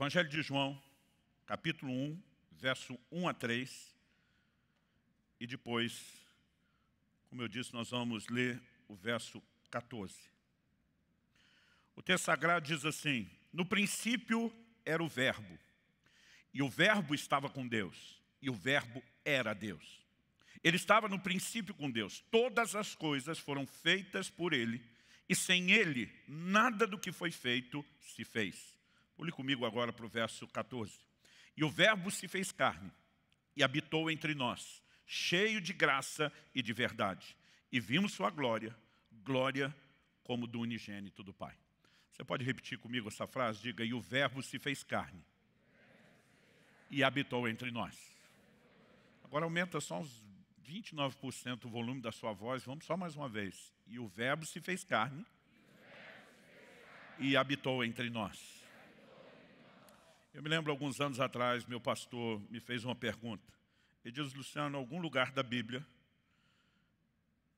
Evangelho de João, capítulo 1, verso 1 a 3. E depois, como eu disse, nós vamos ler o verso 14. O texto sagrado diz assim, no princípio era o verbo, e o verbo estava com Deus, e o verbo era Deus. Ele estava no princípio com Deus. Todas as coisas foram feitas por ele, e sem ele, nada do que foi feito se fez. Olhe comigo agora para o verso 14. E o verbo se fez carne e habitou entre nós, cheio de graça e de verdade. E vimos sua glória, glória como do unigênito do Pai. Você pode repetir comigo essa frase? Diga, e o verbo se fez carne e habitou entre nós. Agora aumenta só uns 29% o volume da sua voz, vamos só mais uma vez. E o verbo se fez carne e, se fez carne. e habitou entre nós. Eu me lembro alguns anos atrás, meu pastor me fez uma pergunta. Ele diz, Luciano, algum lugar da Bíblia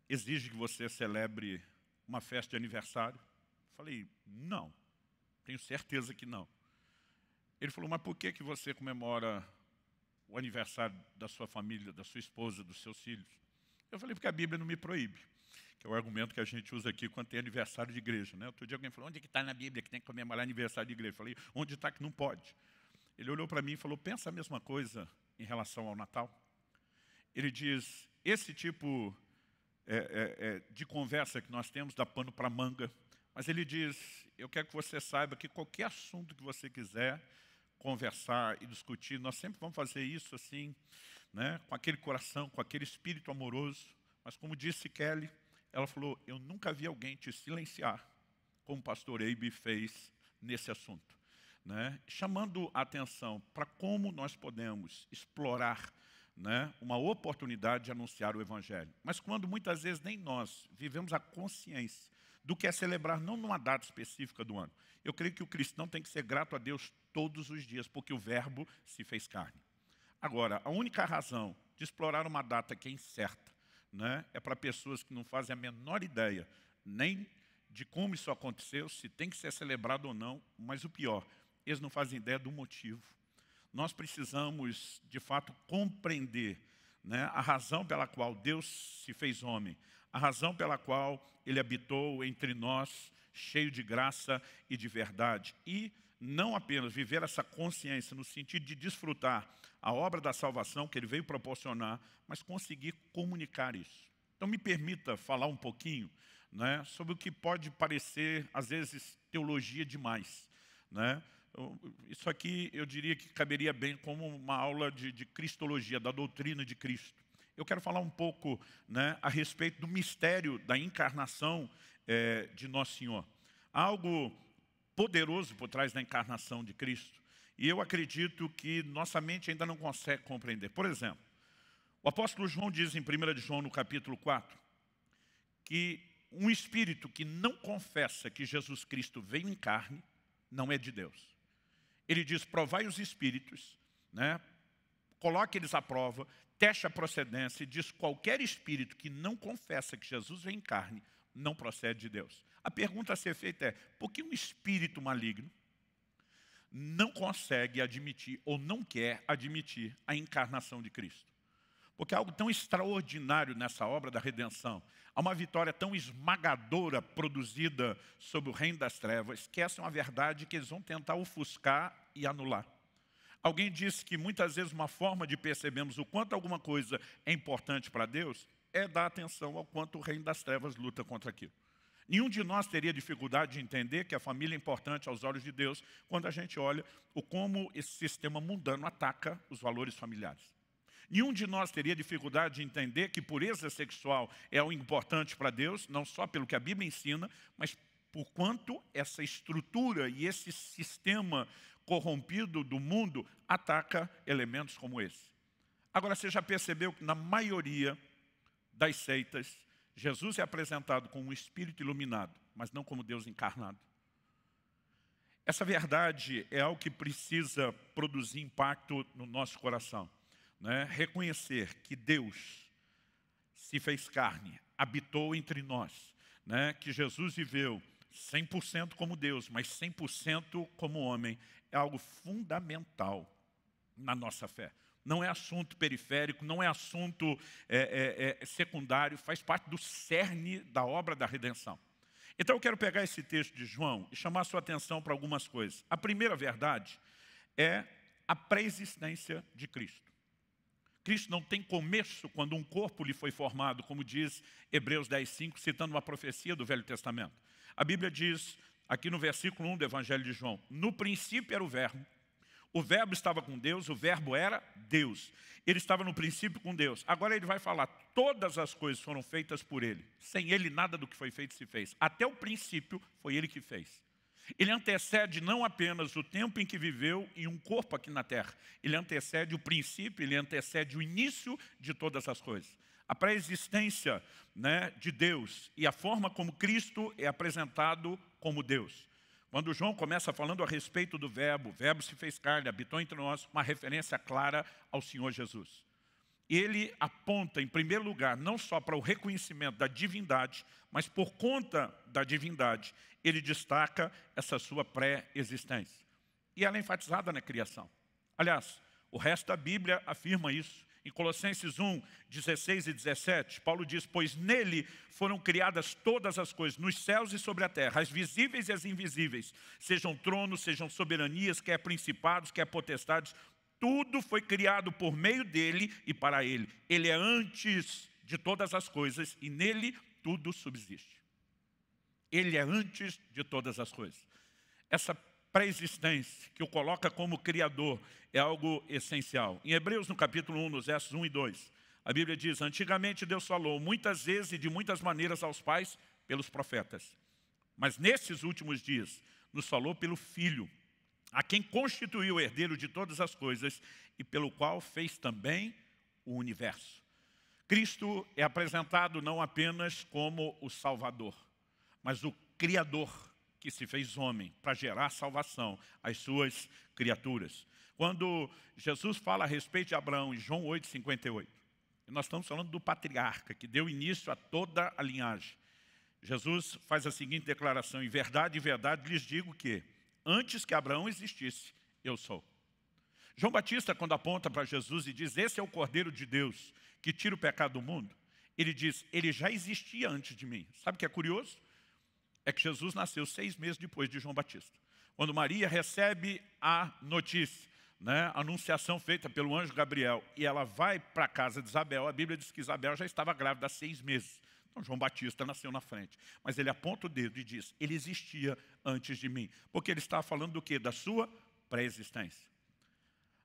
exige que você celebre uma festa de aniversário? Eu falei, não, tenho certeza que não. Ele falou, mas por que, que você comemora o aniversário da sua família, da sua esposa, dos seus filhos? Eu falei, porque a Bíblia não me proíbe que é o argumento que a gente usa aqui quando tem aniversário de igreja. Né? Outro dia alguém falou, onde é que está na Bíblia que tem que comemorar aniversário de igreja? Eu falei, onde está que não pode? Ele olhou para mim e falou, pensa a mesma coisa em relação ao Natal. Ele diz, esse tipo é, é, é de conversa que nós temos dá pano para manga, mas ele diz, eu quero que você saiba que qualquer assunto que você quiser conversar e discutir, nós sempre vamos fazer isso assim, né, com aquele coração, com aquele espírito amoroso, mas como disse Kelly, ela falou, eu nunca vi alguém te silenciar, como o pastor Eibe fez nesse assunto. Né? Chamando a atenção para como nós podemos explorar né, uma oportunidade de anunciar o Evangelho. Mas quando muitas vezes nem nós vivemos a consciência do que é celebrar, não numa data específica do ano. Eu creio que o cristão tem que ser grato a Deus todos os dias, porque o verbo se fez carne. Agora, a única razão de explorar uma data que é incerta, né, é para pessoas que não fazem a menor ideia nem de como isso aconteceu, se tem que ser celebrado ou não, mas o pior, eles não fazem ideia do motivo. Nós precisamos, de fato, compreender né, a razão pela qual Deus se fez homem, a razão pela qual Ele habitou entre nós, cheio de graça e de verdade. E não apenas viver essa consciência no sentido de desfrutar a obra da salvação que ele veio proporcionar, mas conseguir comunicar isso. Então me permita falar um pouquinho né, sobre o que pode parecer, às vezes, teologia demais. Né? Isso aqui eu diria que caberia bem como uma aula de, de cristologia, da doutrina de Cristo. Eu quero falar um pouco né, a respeito do mistério da encarnação é, de Nosso Senhor. Algo poderoso por trás da encarnação de Cristo. E eu acredito que nossa mente ainda não consegue compreender. Por exemplo, o apóstolo João diz em 1 João, no capítulo 4, que um espírito que não confessa que Jesus Cristo veio em carne, não é de Deus. Ele diz, provai os espíritos, né? coloque eles à prova, teste a procedência e diz, qualquer espírito que não confessa que Jesus veio em carne, não procede de Deus. A pergunta a ser feita é: por que um espírito maligno não consegue admitir ou não quer admitir a encarnação de Cristo? Porque há algo tão extraordinário nessa obra da redenção, há uma vitória tão esmagadora produzida sobre o reino das trevas, que essa é uma verdade que eles vão tentar ofuscar e anular. Alguém disse que muitas vezes uma forma de percebermos o quanto alguma coisa é importante para Deus é dar atenção ao quanto o reino das trevas luta contra aquilo. Nenhum de nós teria dificuldade de entender que a família é importante aos olhos de Deus quando a gente olha o como esse sistema mundano ataca os valores familiares. Nenhum de nós teria dificuldade de entender que pureza sexual é o importante para Deus, não só pelo que a Bíblia ensina, mas por quanto essa estrutura e esse sistema corrompido do mundo ataca elementos como esse. Agora, você já percebeu que na maioria das seitas, Jesus é apresentado como um espírito iluminado, mas não como Deus encarnado. Essa verdade é algo que precisa produzir impacto no nosso coração. Né? Reconhecer que Deus se fez carne, habitou entre nós, né? que Jesus viveu 100% como Deus, mas 100% como homem, é algo fundamental na nossa fé não é assunto periférico, não é assunto é, é, é, secundário, faz parte do cerne da obra da redenção. Então eu quero pegar esse texto de João e chamar sua atenção para algumas coisas. A primeira verdade é a pré-existência de Cristo. Cristo não tem começo quando um corpo lhe foi formado, como diz Hebreus 10,5, citando uma profecia do Velho Testamento. A Bíblia diz, aqui no versículo 1 do Evangelho de João, no princípio era o verbo, o verbo estava com Deus, o verbo era Deus. Ele estava no princípio com Deus. Agora ele vai falar, todas as coisas foram feitas por ele. Sem ele nada do que foi feito se fez. Até o princípio foi ele que fez. Ele antecede não apenas o tempo em que viveu em um corpo aqui na terra. Ele antecede o princípio, ele antecede o início de todas as coisas. A pré-existência né, de Deus e a forma como Cristo é apresentado como Deus. Quando João começa falando a respeito do verbo, o verbo se fez carne, habitou entre nós, uma referência clara ao Senhor Jesus. Ele aponta, em primeiro lugar, não só para o reconhecimento da divindade, mas por conta da divindade, ele destaca essa sua pré-existência. E ela é enfatizada na criação. Aliás, o resto da Bíblia afirma isso. Em Colossenses 1, 16 e 17, Paulo diz, pois nele foram criadas todas as coisas, nos céus e sobre a terra, as visíveis e as invisíveis, sejam tronos, sejam soberanias, quer principados, quer potestades, tudo foi criado por meio dele e para ele. Ele é antes de todas as coisas e nele tudo subsiste. Ele é antes de todas as coisas. Essa pré-existência, que o coloca como criador, é algo essencial. Em Hebreus, no capítulo 1, nos versos 1 e 2, a Bíblia diz, antigamente Deus falou muitas vezes e de muitas maneiras aos pais pelos profetas. Mas nesses últimos dias, nos falou pelo Filho, a quem constituiu o herdeiro de todas as coisas e pelo qual fez também o universo. Cristo é apresentado não apenas como o Salvador, mas o Criador que se fez homem para gerar salvação às suas criaturas. Quando Jesus fala a respeito de Abraão, em João 8, 58, nós estamos falando do patriarca, que deu início a toda a linhagem. Jesus faz a seguinte declaração, em verdade, em verdade, lhes digo que, antes que Abraão existisse, eu sou. João Batista, quando aponta para Jesus e diz, esse é o Cordeiro de Deus, que tira o pecado do mundo, ele diz, ele já existia antes de mim. Sabe o que é curioso? é que Jesus nasceu seis meses depois de João Batista. Quando Maria recebe a notícia, né, a anunciação feita pelo anjo Gabriel, e ela vai para a casa de Isabel, a Bíblia diz que Isabel já estava grávida há seis meses. Então, João Batista nasceu na frente. Mas ele aponta o dedo e diz, ele existia antes de mim. Porque ele estava falando do quê? Da sua pré-existência.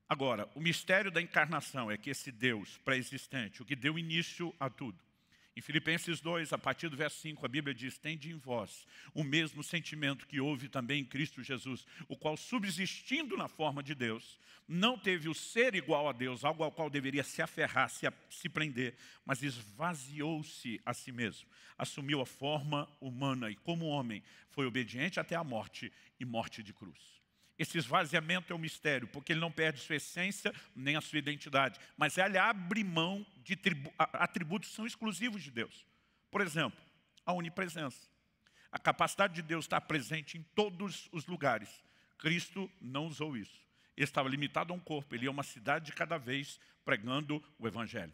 Agora, o mistério da encarnação é que esse Deus pré-existente, o que deu início a tudo, em Filipenses 2, a partir do verso 5, a Bíblia diz, tende em vós o mesmo sentimento que houve também em Cristo Jesus, o qual, subsistindo na forma de Deus, não teve o ser igual a Deus, algo ao qual deveria se aferrar, se, a, se prender, mas esvaziou-se a si mesmo, assumiu a forma humana e, como homem, foi obediente até a morte e morte de cruz. Esse esvaziamento é um mistério, porque ele não perde sua essência nem a sua identidade. Mas ele abre mão de atributos que são exclusivos de Deus. Por exemplo, a onipresença. A capacidade de Deus estar presente em todos os lugares. Cristo não usou isso. Ele estava limitado a um corpo, ele é uma cidade de cada vez pregando o Evangelho.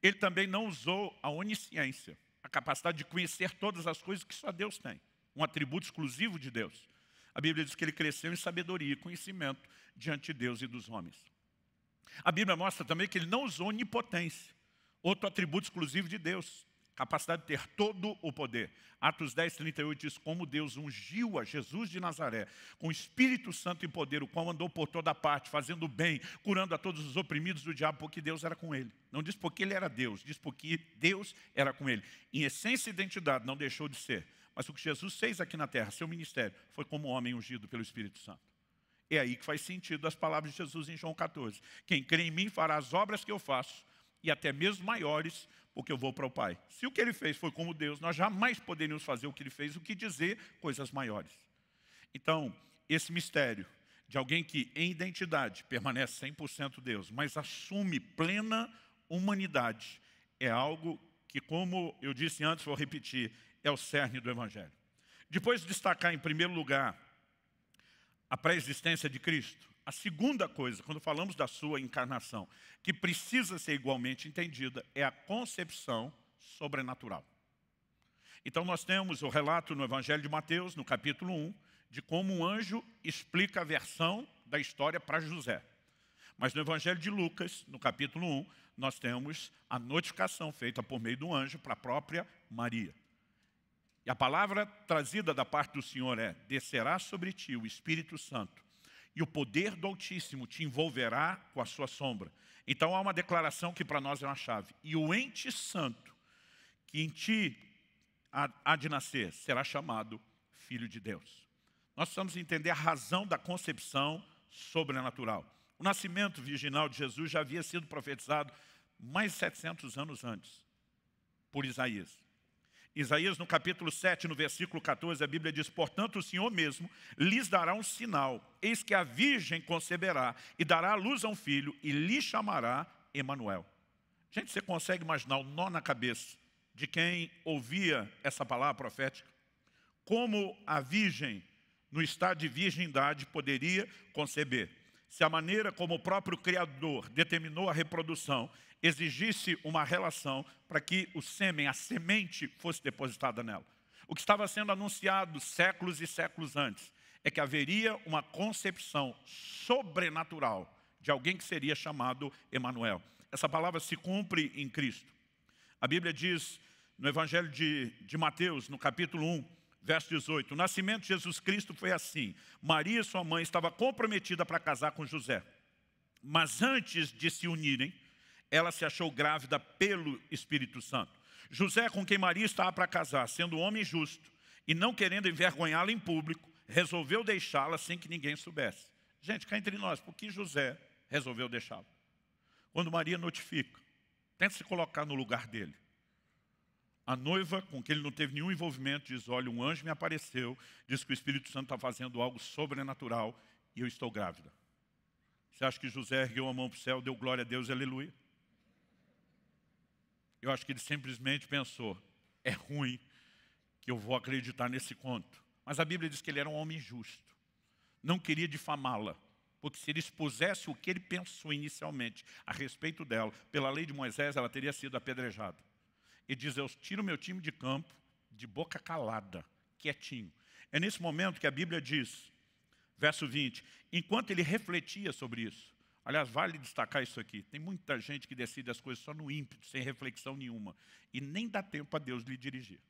Ele também não usou a onisciência, a capacidade de conhecer todas as coisas que só Deus tem. Um atributo exclusivo de Deus. A Bíblia diz que ele cresceu em sabedoria e conhecimento diante de Deus e dos homens. A Bíblia mostra também que ele não usou onipotência, outro atributo exclusivo de Deus, capacidade de ter todo o poder. Atos 10, 38 diz como Deus ungiu a Jesus de Nazaré com o Espírito Santo e poder, o qual andou por toda parte, fazendo bem, curando a todos os oprimidos do diabo, porque Deus era com ele. Não diz porque ele era Deus, diz porque Deus era com ele. Em essência e identidade, não deixou de ser, mas o que Jesus fez aqui na terra, seu ministério, foi como homem ungido pelo Espírito Santo. É aí que faz sentido as palavras de Jesus em João 14. Quem crê em mim fará as obras que eu faço, e até mesmo maiores, porque eu vou para o Pai. Se o que ele fez foi como Deus, nós jamais poderíamos fazer o que ele fez, o que dizer coisas maiores. Então, esse mistério de alguém que, em identidade, permanece 100% Deus, mas assume plena humanidade, é algo que, como eu disse antes, vou repetir, é o cerne do Evangelho. Depois de destacar, em primeiro lugar, a pré-existência de Cristo, a segunda coisa, quando falamos da sua encarnação, que precisa ser igualmente entendida, é a concepção sobrenatural. Então nós temos o relato no Evangelho de Mateus, no capítulo 1, de como um anjo explica a versão da história para José. Mas no Evangelho de Lucas, no capítulo 1, nós temos a notificação feita por meio do anjo para a própria Maria a palavra trazida da parte do Senhor é: descerá sobre ti o Espírito Santo, e o poder do Altíssimo te envolverá com a sua sombra. Então há uma declaração que para nós é uma chave. E o ente santo que em ti há de nascer será chamado Filho de Deus. Nós precisamos entender a razão da concepção sobrenatural. O nascimento virginal de Jesus já havia sido profetizado mais de 700 anos antes, por Isaías. Isaías, no capítulo 7, no versículo 14, a Bíblia diz, Portanto, o Senhor mesmo lhes dará um sinal, eis que a virgem conceberá e dará luz a um filho, e lhe chamará Emanuel. Gente, você consegue imaginar o nó na cabeça de quem ouvia essa palavra profética? Como a virgem, no estado de virgindade, poderia conceber? Se a maneira como o próprio Criador determinou a reprodução exigisse uma relação para que o sêmen, a semente, fosse depositada nela. O que estava sendo anunciado séculos e séculos antes é que haveria uma concepção sobrenatural de alguém que seria chamado Emanuel. Essa palavra se cumpre em Cristo. A Bíblia diz no Evangelho de, de Mateus, no capítulo 1, verso 18, o nascimento de Jesus Cristo foi assim. Maria, sua mãe, estava comprometida para casar com José. Mas antes de se unirem, ela se achou grávida pelo Espírito Santo. José, com quem Maria estava para casar, sendo homem justo e não querendo envergonhá-la em público, resolveu deixá-la sem que ninguém soubesse. Gente, cá entre nós, por que José resolveu deixá-la? Quando Maria notifica, tenta se colocar no lugar dele. A noiva, com quem ele não teve nenhum envolvimento, diz, olha, um anjo me apareceu, diz que o Espírito Santo está fazendo algo sobrenatural e eu estou grávida. Você acha que José ergueu a mão para o céu, deu glória a Deus, aleluia? Eu acho que ele simplesmente pensou, é ruim que eu vou acreditar nesse conto. Mas a Bíblia diz que ele era um homem justo. Não queria difamá-la, porque se ele expusesse o que ele pensou inicialmente a respeito dela, pela lei de Moisés, ela teria sido apedrejada. E diz, eu tiro meu time de campo de boca calada, quietinho. É nesse momento que a Bíblia diz, verso 20, enquanto ele refletia sobre isso, Aliás, vale destacar isso aqui. Tem muita gente que decide as coisas só no ímpeto, sem reflexão nenhuma. E nem dá tempo a Deus lhe dirigir.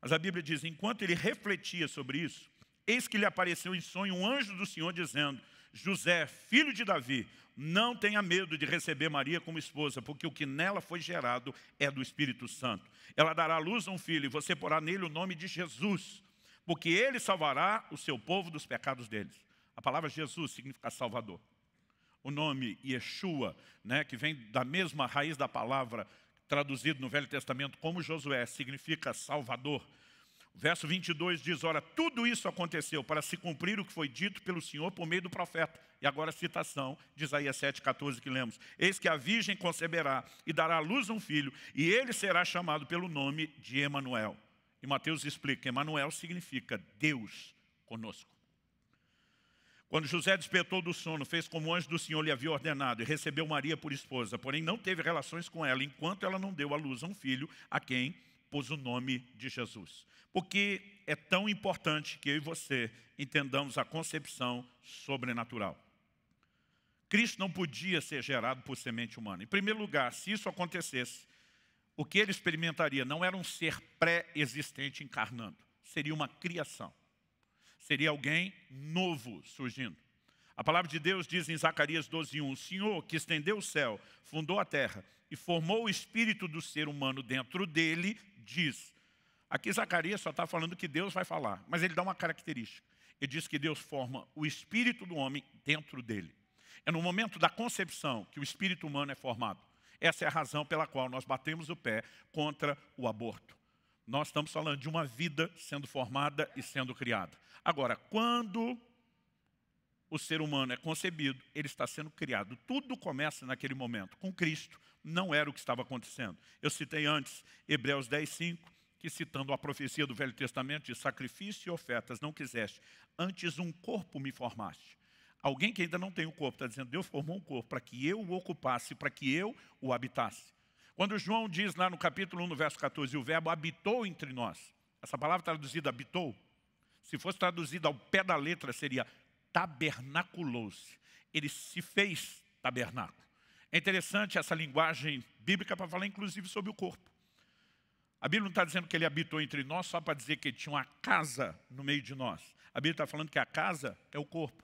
Mas a Bíblia diz, enquanto ele refletia sobre isso, eis que lhe apareceu em sonho um anjo do Senhor dizendo, José, filho de Davi, não tenha medo de receber Maria como esposa, porque o que nela foi gerado é do Espírito Santo. Ela dará à luz a um filho e você porá nele o nome de Jesus, porque ele salvará o seu povo dos pecados deles. A palavra Jesus significa salvador o nome Yeshua, né, que vem da mesma raiz da palavra traduzido no Velho Testamento como Josué, significa Salvador. O verso 22 diz, ora, tudo isso aconteceu para se cumprir o que foi dito pelo Senhor por meio do profeta. E agora a citação de Isaías 7,14 que lemos. Eis que a virgem conceberá e dará à luz um filho, e ele será chamado pelo nome de Emanuel. E Mateus explica, Emanuel significa Deus conosco. Quando José despertou do sono, fez como o anjo do Senhor lhe havia ordenado e recebeu Maria por esposa, porém não teve relações com ela, enquanto ela não deu à luz a um filho, a quem pôs o nome de Jesus. Porque é tão importante que eu e você entendamos a concepção sobrenatural. Cristo não podia ser gerado por semente humana. Em primeiro lugar, se isso acontecesse, o que ele experimentaria não era um ser pré-existente encarnando, seria uma criação seria alguém novo surgindo. A palavra de Deus diz em Zacarias 12,1, O Senhor que estendeu o céu, fundou a terra e formou o espírito do ser humano dentro dele, diz. Aqui Zacarias só está falando que Deus vai falar, mas ele dá uma característica. Ele diz que Deus forma o espírito do homem dentro dele. É no momento da concepção que o espírito humano é formado. Essa é a razão pela qual nós batemos o pé contra o aborto. Nós estamos falando de uma vida sendo formada e sendo criada. Agora, quando o ser humano é concebido, ele está sendo criado. Tudo começa naquele momento. Com Cristo, não era o que estava acontecendo. Eu citei antes, Hebreus 10, 5, que citando a profecia do Velho Testamento, de sacrifício e ofertas, não quiseste, antes um corpo me formaste. Alguém que ainda não tem o um corpo, está dizendo, Deus formou um corpo para que eu o ocupasse, para que eu o habitasse. Quando João diz lá no capítulo 1, no verso 14, o verbo habitou entre nós, essa palavra traduzida habitou, se fosse traduzida ao pé da letra, seria tabernaculou-se. Ele se fez tabernáculo. É interessante essa linguagem bíblica para falar inclusive sobre o corpo. A Bíblia não está dizendo que ele habitou entre nós só para dizer que ele tinha uma casa no meio de nós. A Bíblia está falando que a casa é o corpo.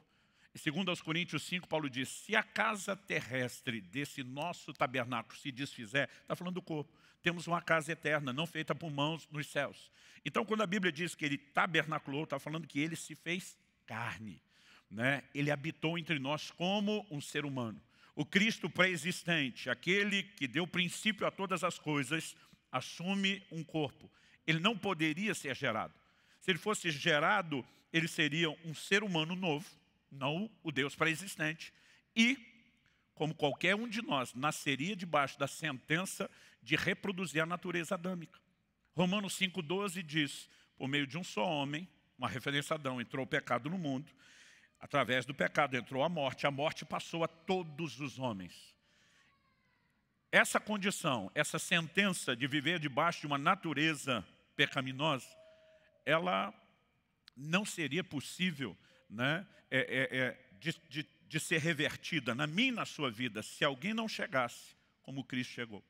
Em 2 Coríntios 5, Paulo diz, se a casa terrestre desse nosso tabernáculo se desfizer, está falando do corpo, temos uma casa eterna, não feita por mãos nos céus. Então, quando a Bíblia diz que ele tabernaculou, está falando que ele se fez carne. Né? Ele habitou entre nós como um ser humano. O Cristo pré-existente, aquele que deu princípio a todas as coisas, assume um corpo. Ele não poderia ser gerado. Se ele fosse gerado, ele seria um ser humano novo, não o Deus pré-existente, e, como qualquer um de nós, nasceria debaixo da sentença de reproduzir a natureza adâmica. Romanos 5,12 diz, por meio de um só homem, uma referência a Adão, entrou o pecado no mundo, através do pecado entrou a morte, a morte passou a todos os homens. Essa condição, essa sentença de viver debaixo de uma natureza pecaminosa, ela não seria possível né, é, é, é, de, de, de ser revertida na minha e na sua vida, se alguém não chegasse como Cristo chegou.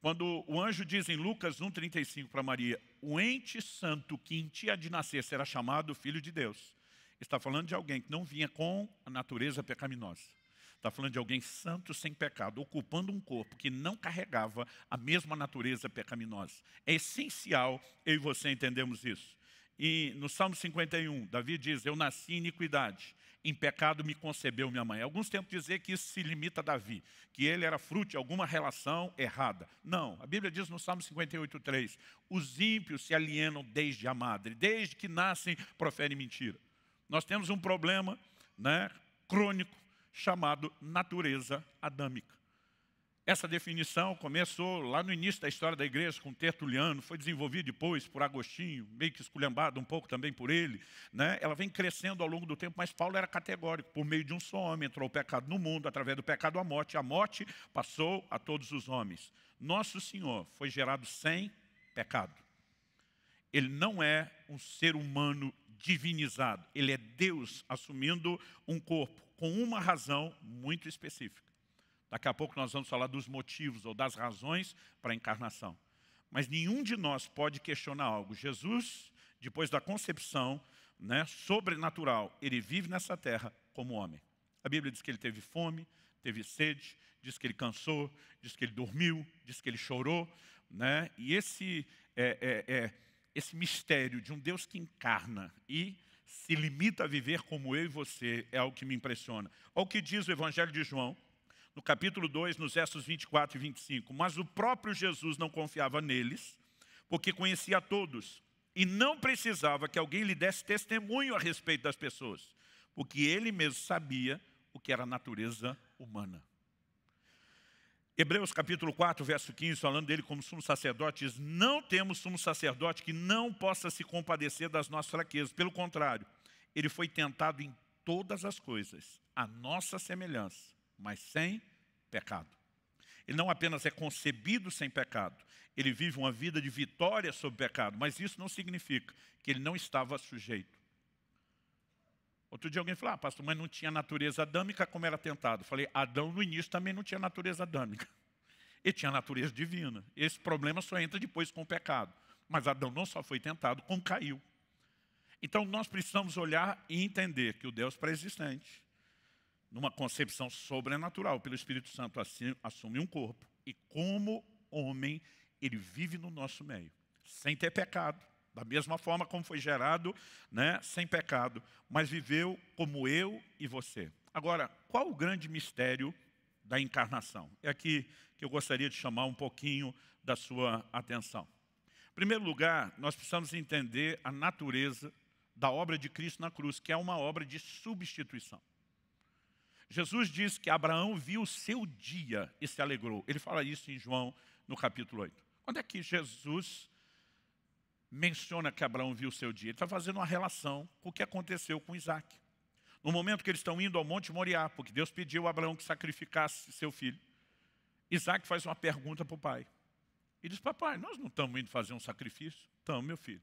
Quando o anjo diz em Lucas 1,35 para Maria, o ente santo que em ti há de nascer será chamado filho de Deus. Está falando de alguém que não vinha com a natureza pecaminosa. Está falando de alguém santo sem pecado, ocupando um corpo que não carregava a mesma natureza pecaminosa. É essencial eu e você entendermos isso. E no Salmo 51, Davi diz, eu nasci em iniquidade, em pecado me concebeu minha mãe. Alguns tentam dizer que isso se limita a Davi, que ele era fruto de alguma relação errada. Não, a Bíblia diz no Salmo 58, 3, os ímpios se alienam desde a madre, desde que nascem proferem mentira. Nós temos um problema né, crônico chamado natureza adâmica. Essa definição começou lá no início da história da igreja com Tertuliano, foi desenvolvida depois por Agostinho, meio que esculhambado um pouco também por ele. Né? Ela vem crescendo ao longo do tempo, mas Paulo era categórico. Por meio de um só homem entrou o pecado no mundo, através do pecado a morte. A morte passou a todos os homens. Nosso Senhor foi gerado sem pecado. Ele não é um ser humano divinizado. Ele é Deus assumindo um corpo, com uma razão muito específica Daqui a pouco nós vamos falar dos motivos ou das razões para a encarnação. Mas nenhum de nós pode questionar algo. Jesus, depois da concepção né, sobrenatural, ele vive nessa terra como homem. A Bíblia diz que ele teve fome, teve sede, diz que ele cansou, diz que ele dormiu, diz que ele chorou. Né? E esse, é, é, é, esse mistério de um Deus que encarna e se limita a viver como eu e você é algo que me impressiona. Olha o que diz o Evangelho de João, no capítulo 2, nos versos 24 e 25. Mas o próprio Jesus não confiava neles, porque conhecia todos, e não precisava que alguém lhe desse testemunho a respeito das pessoas, porque ele mesmo sabia o que era a natureza humana. Hebreus capítulo 4, verso 15, falando dele como sumo sacerdote, diz, não temos sumo sacerdote que não possa se compadecer das nossas fraquezas. Pelo contrário, ele foi tentado em todas as coisas, a nossa semelhança, mas sem pecado. Ele não apenas é concebido sem pecado, ele vive uma vida de vitória sobre o pecado, mas isso não significa que ele não estava sujeito. Outro dia alguém falou, ah, pastor, mas não tinha natureza adâmica como era tentado. Eu falei, Adão no início também não tinha natureza adâmica. Ele tinha natureza divina. Esse problema só entra depois com o pecado. Mas Adão não só foi tentado, como caiu. Então nós precisamos olhar e entender que o Deus pré-existente, numa concepção sobrenatural pelo Espírito Santo, assume um corpo. E como homem, ele vive no nosso meio, sem ter pecado. Da mesma forma como foi gerado, né, sem pecado, mas viveu como eu e você. Agora, qual o grande mistério da encarnação? É aqui que eu gostaria de chamar um pouquinho da sua atenção. Em primeiro lugar, nós precisamos entender a natureza da obra de Cristo na cruz, que é uma obra de substituição. Jesus diz que Abraão viu o seu dia e se alegrou. Ele fala isso em João, no capítulo 8. Quando é que Jesus menciona que Abraão viu o seu dia? Ele está fazendo uma relação com o que aconteceu com Isaac. No momento que eles estão indo ao Monte Moriá, porque Deus pediu a Abraão que sacrificasse seu filho, Isaac faz uma pergunta para o pai. E diz, papai, nós não estamos indo fazer um sacrifício? Estamos, meu filho.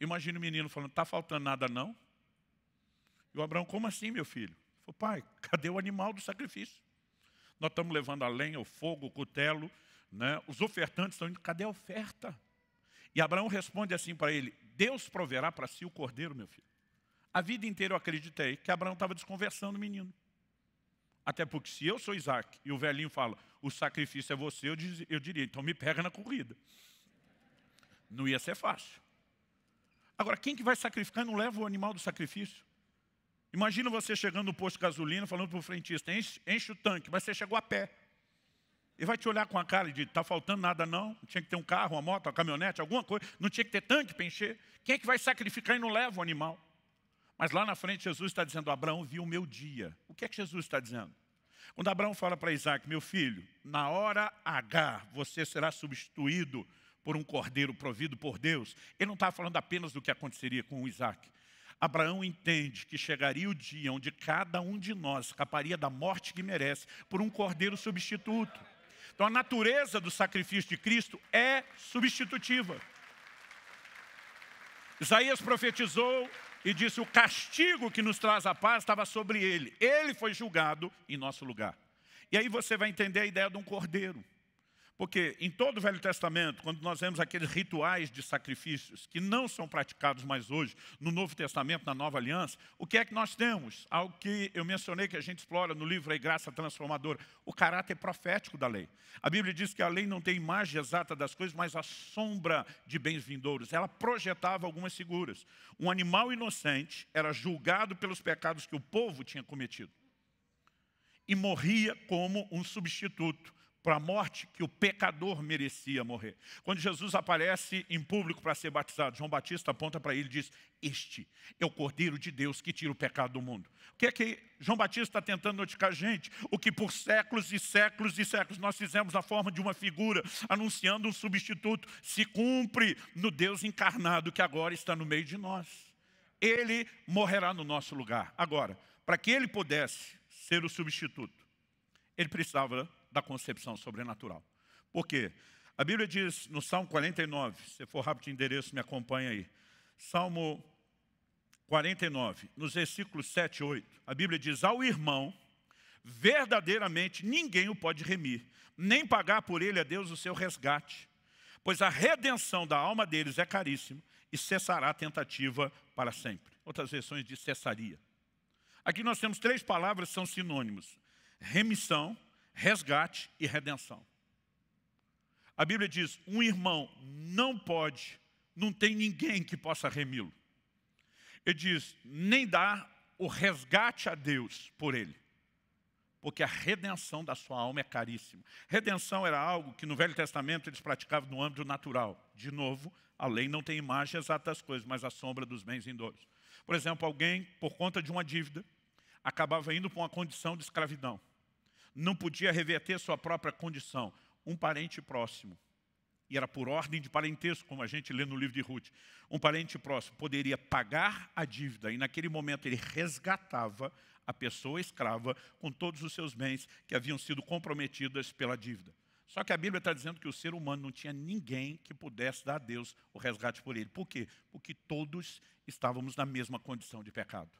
Imagina o menino falando, está faltando nada não? E o Abraão, como assim, meu filho? Falou, pai, cadê o animal do sacrifício? Nós estamos levando a lenha, o fogo, o cutelo, né? os ofertantes estão indo, cadê a oferta? E Abraão responde assim para ele, Deus proverá para si o cordeiro, meu filho. A vida inteira eu acreditei que Abraão estava desconversando o menino. Até porque se eu sou Isaac e o velhinho fala, o sacrifício é você, eu, diz, eu diria, então me pega na corrida. Não ia ser fácil. Agora, quem que vai sacrificar não leva o animal do sacrifício? Imagina você chegando no posto de gasolina, falando para o frentista, enche, enche, o tanque, mas você chegou a pé. Ele vai te olhar com a cara de, está faltando nada não, tinha que ter um carro, uma moto, uma caminhonete, alguma coisa, não tinha que ter tanque para encher. Quem é que vai sacrificar e não leva o animal? Mas lá na frente Jesus está dizendo, Abraão viu o meu dia. O que é que Jesus está dizendo? Quando Abraão fala para Isaac, meu filho, na hora H você será substituído por um cordeiro provido por Deus, ele não está falando apenas do que aconteceria com Isaac. Abraão entende que chegaria o dia onde cada um de nós escaparia da morte que merece por um cordeiro substituto. Então a natureza do sacrifício de Cristo é substitutiva. Isaías profetizou e disse: O castigo que nos traz a paz estava sobre ele. Ele foi julgado em nosso lugar. E aí você vai entender a ideia de um cordeiro. Porque em todo o Velho Testamento, quando nós vemos aqueles rituais de sacrifícios que não são praticados mais hoje, no Novo Testamento, na Nova Aliança, o que é que nós temos? Algo que eu mencionei que a gente explora no livro A Graça Transformadora, o caráter profético da lei. A Bíblia diz que a lei não tem imagem exata das coisas, mas a sombra de bens vindouros. Ela projetava algumas figuras. Um animal inocente era julgado pelos pecados que o povo tinha cometido e morria como um substituto para a morte que o pecador merecia morrer. Quando Jesus aparece em público para ser batizado, João Batista aponta para ele e diz, este é o Cordeiro de Deus que tira o pecado do mundo. O que é que João Batista está tentando notificar a gente? O que por séculos e séculos e séculos nós fizemos na forma de uma figura, anunciando um substituto, se cumpre no Deus encarnado que agora está no meio de nós. Ele morrerá no nosso lugar. Agora, para que ele pudesse ser o substituto, ele precisava da concepção sobrenatural. Por quê? A Bíblia diz no Salmo 49, se for rápido de endereço, me acompanha aí. Salmo 49, nos versículos 7 e 8, a Bíblia diz, ao irmão, verdadeiramente ninguém o pode remir, nem pagar por ele a Deus o seu resgate, pois a redenção da alma deles é caríssima e cessará a tentativa para sempre. Outras versões diz cessaria. Aqui nós temos três palavras que são sinônimos. Remissão, resgate e redenção. A Bíblia diz, um irmão não pode, não tem ninguém que possa remi-lo. Ele diz, nem dar o resgate a Deus por ele, porque a redenção da sua alma é caríssima. Redenção era algo que no Velho Testamento eles praticavam no âmbito natural. De novo, a lei não tem imagem exata das coisas, mas a sombra dos bens indouros. Por exemplo, alguém, por conta de uma dívida, acabava indo para uma condição de escravidão não podia reverter sua própria condição. Um parente próximo, e era por ordem de parentesco, como a gente lê no livro de Ruth, um parente próximo poderia pagar a dívida, e naquele momento ele resgatava a pessoa escrava com todos os seus bens que haviam sido comprometidos pela dívida. Só que a Bíblia está dizendo que o ser humano não tinha ninguém que pudesse dar a Deus o resgate por ele. Por quê? Porque todos estávamos na mesma condição de pecado.